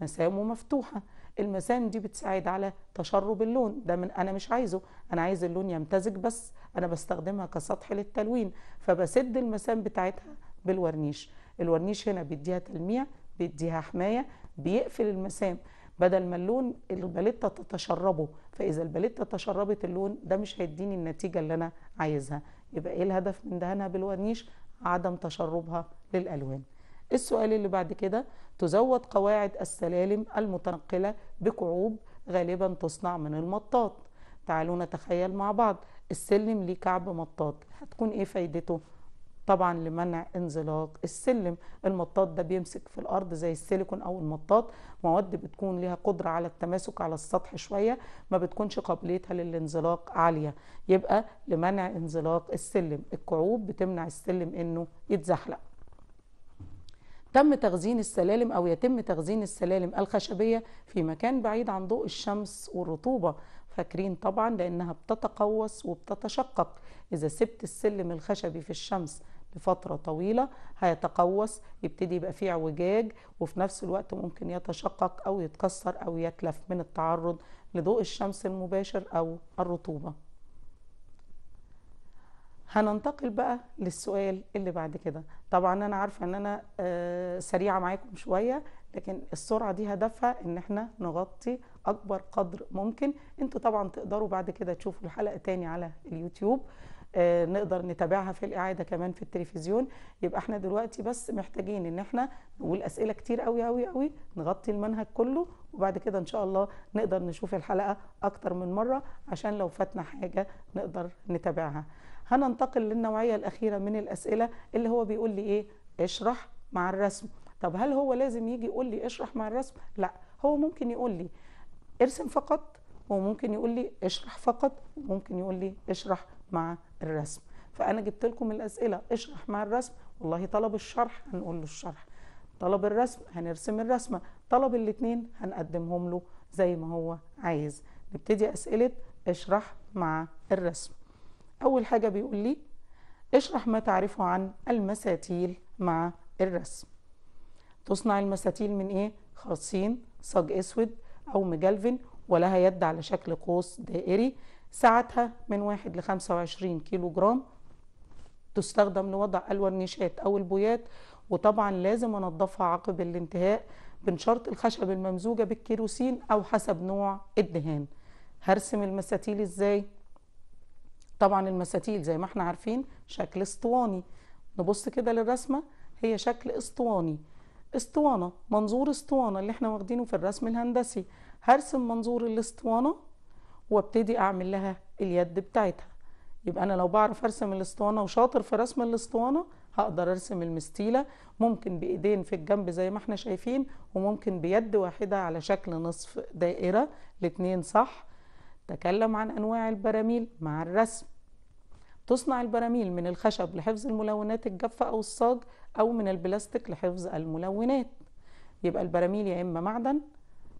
مسامه مفتوحة المسام دي بتساعد على تشرب اللون ده من انا مش عايزه انا عايز اللون يمتزج بس انا بستخدمها كسطح للتلوين فبسد المسام بتاعتها بالورنيش الورنيش هنا بيديها تلميع بيديها حمايه بيقفل المسام بدل ما اللون الباليتة تتشربه فاذا الباليتة تشربت اللون ده مش هيديني النتيجه اللي انا عايزها يبقى ايه الهدف من دهنها بالورنيش عدم تشربها للالوان السؤال اللي بعد كده تزود قواعد السلالم المتنقله بكعوب غالبا تصنع من المطاط تعالوا نتخيل مع بعض السلم ليه كعب مطاط هتكون ايه فايدته طبعا لمنع انزلاق السلم المطاط ده بيمسك في الارض زي السيليكون او المطاط مواد بتكون ليها قدره على التماسك على السطح شويه ما بتكونش قابليتها للانزلاق عاليه يبقى لمنع انزلاق السلم الكعوب بتمنع السلم انه يتزحلق تم تخزين السلالم او يتم تخزين السلالم الخشبيه في مكان بعيد عن ضوء الشمس والرطوبه فاكرين طبعا لانها بتتقوس وبتتشقق اذا سبت السلم الخشبي في الشمس لفترة طويلة هيتقوس يبتدي يبقى فيه اعوجاج وفي نفس الوقت ممكن يتشقق أو يتكسر أو يتلف من التعرض لضوء الشمس المباشر أو الرطوبة هننتقل بقى للسؤال اللي بعد كده طبعا أنا عارفة أن أنا آه، سريعة معاكم شوية لكن السرعة دي هدفها ان احنا نغطي اكبر قدر ممكن انتوا طبعا تقدروا بعد كده تشوفوا الحلقة تاني على اليوتيوب آه، نقدر نتابعها في الاعاده كمان في التلفزيون يبقى احنا دلوقتي بس محتاجين ان احنا نقول اسئله كتير قوي قوي قوي نغطي المنهج كله وبعد كده ان شاء الله نقدر نشوف الحلقه اكتر من مره عشان لو فاتنا حاجه نقدر نتابعها هننتقل للنوعيه الاخيره من الاسئله اللي هو بيقول لي ايه اشرح مع الرسم طب هل هو لازم يجي يقول لي اشرح مع الرسم لا هو ممكن يقول لي ارسم فقط وممكن يقول لي اشرح فقط وممكن يقول لي اشرح مع الرسم فانا جبت لكم الاسئله اشرح مع الرسم والله طلب الشرح هنقول له الشرح طلب الرسم هنرسم الرسمه طلب الاثنين هنقدمهم له زي ما هو عايز نبتدي اسئله اشرح مع الرسم اول حاجه بيقول لي اشرح ما تعرفه عن المساتيل مع الرسم تصنع المساتيل من ايه خرصين صاج اسود او مجلفن ولها يد على شكل قوس دائري ساعتها من واحد لخمسة 25 كيلو جرام تستخدم لوضع الورنيشات أو البويات وطبعا لازم أنضفها عقب الانتهاء بنشرط الخشب الممزوجة بالكيروسين أو حسب نوع الدهان هرسم المساتيل إزاي؟ طبعا المساتيل زي ما احنا عارفين شكل اسطواني نبص كده للرسمة هي شكل اسطواني اسطوانة منظور اسطوانة اللي احنا واخدينه في الرسم الهندسي هرسم منظور الاسطوانة وابتدي اعمل لها اليد بتاعتها يبقى انا لو بعرف ارسم الاسطوانه وشاطر في رسم الاسطوانه هقدر ارسم المستيله ممكن بايدين في الجنب زي ما احنا شايفين وممكن بيد واحده على شكل نصف دائره الاتنين صح تكلم عن انواع البراميل مع الرسم تصنع البراميل من الخشب لحفظ الملونات الجافه او الصاج او من البلاستيك لحفظ الملونات يبقى البراميل يا اما معدن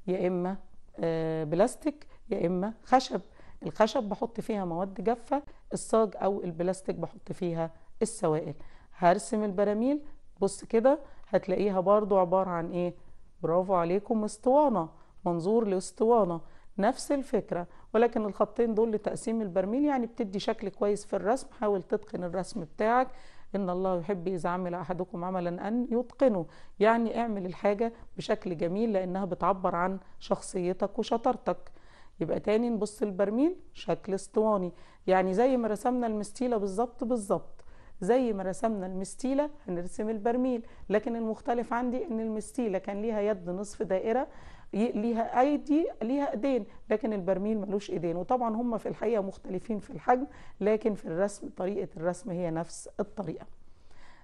يا اما آه، بلاستيك يا اما خشب الخشب بحط فيها مواد جافه الصاج او البلاستيك بحط فيها السوائل هرسم البراميل بص كده هتلاقيها برضو عباره عن ايه برافو عليكم اسطوانه منظور لاسطوانه نفس الفكره ولكن الخطين دول لتقسيم البرميل يعني بتدي شكل كويس في الرسم حاول تتقن الرسم بتاعك ان الله يحب اذا عمل احدكم عملا ان يتقنه يعني اعمل الحاجه بشكل جميل لانها بتعبر عن شخصيتك وشطارتك يبقى تاني نبص البرميل شكل اسطواني يعني زي ما رسمنا المستيلة بالظبط بالظبط زي ما رسمنا المستيلة هنرسم البرميل لكن المختلف عندي ان المستيلة كان ليها يد نصف دائرة ليها ايدي ليها ايدين لكن البرميل ملوش ايدين وطبعا هم في الحقيقة مختلفين في الحجم لكن في الرسم طريقة الرسم هي نفس الطريقة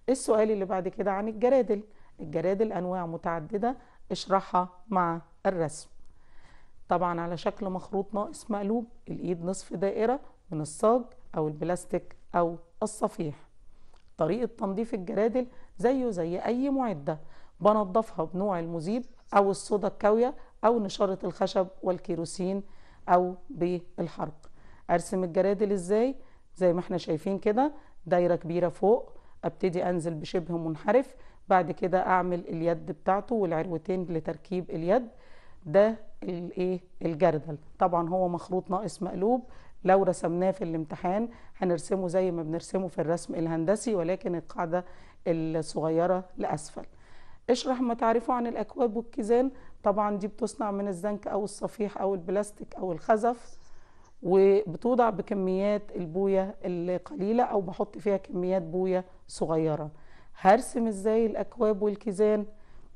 السؤال اللي بعد كده عن الجرادل الجرادل انواع متعددة اشرحها مع الرسم طبعا على شكل مخروط ناقص مقلوب الإيد نصف دائرة من الصاج أو البلاستيك أو الصفيح طريقة تنظيف الجرادل زيه زي أي معدة بنضفها بنوع المزيد أو الصودا الكاوية أو نشارة الخشب والكيروسين أو بالحرق أرسم الجرادل إزاي؟ زي ما احنا شايفين كده دايرة كبيرة فوق أبتدي أنزل بشبه منحرف بعد كده أعمل اليد بتاعته والعروتين لتركيب اليد ده الايه الجردل طبعا هو مخروط ناقص مقلوب لو رسمناه في الامتحان هنرسمه زي ما بنرسمه في الرسم الهندسي ولكن القاعده الصغيره لاسفل اشرح ما تعرفه عن الاكواب والكيزان طبعا دي بتصنع من الزنك او الصفيح او البلاستيك او الخزف وبتوضع بكميات البويه القليله او بحط فيها كميات بويه صغيره هرسم ازاي الاكواب والكيزان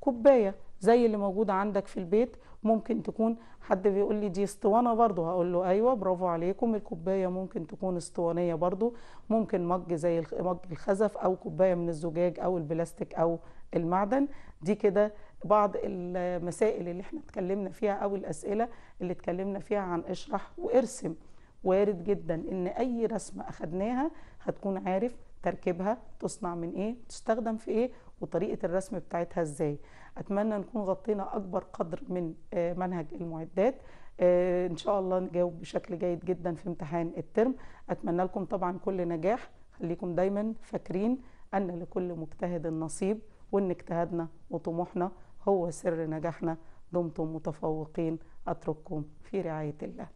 كوبايه زي اللي موجوده عندك في البيت ممكن تكون حد بيقول لي دي اسطوانه برضو هقول له ايوه برافو عليكم الكوبايه ممكن تكون اسطوانيه برضو ممكن مج زي مج الخزف او كوبايه من الزجاج او البلاستيك او المعدن دي كده بعض المسائل اللي احنا اتكلمنا فيها او الاسئله اللي اتكلمنا فيها عن اشرح وارسم وارد جدا ان اي رسمه اخدناها هتكون عارف تركيبها تصنع من ايه تستخدم في ايه وطريقه الرسم بتاعتها ازاي اتمنى نكون غطينا اكبر قدر من آه، منهج المعدات آه، ان شاء الله نجاوب بشكل جيد جدا في امتحان الترم اتمنى لكم طبعا كل نجاح خليكم دايما فاكرين ان لكل مجتهد نصيب وان اجتهادنا وطموحنا هو سر نجاحنا دمتم متفوقين اترككم في رعايه الله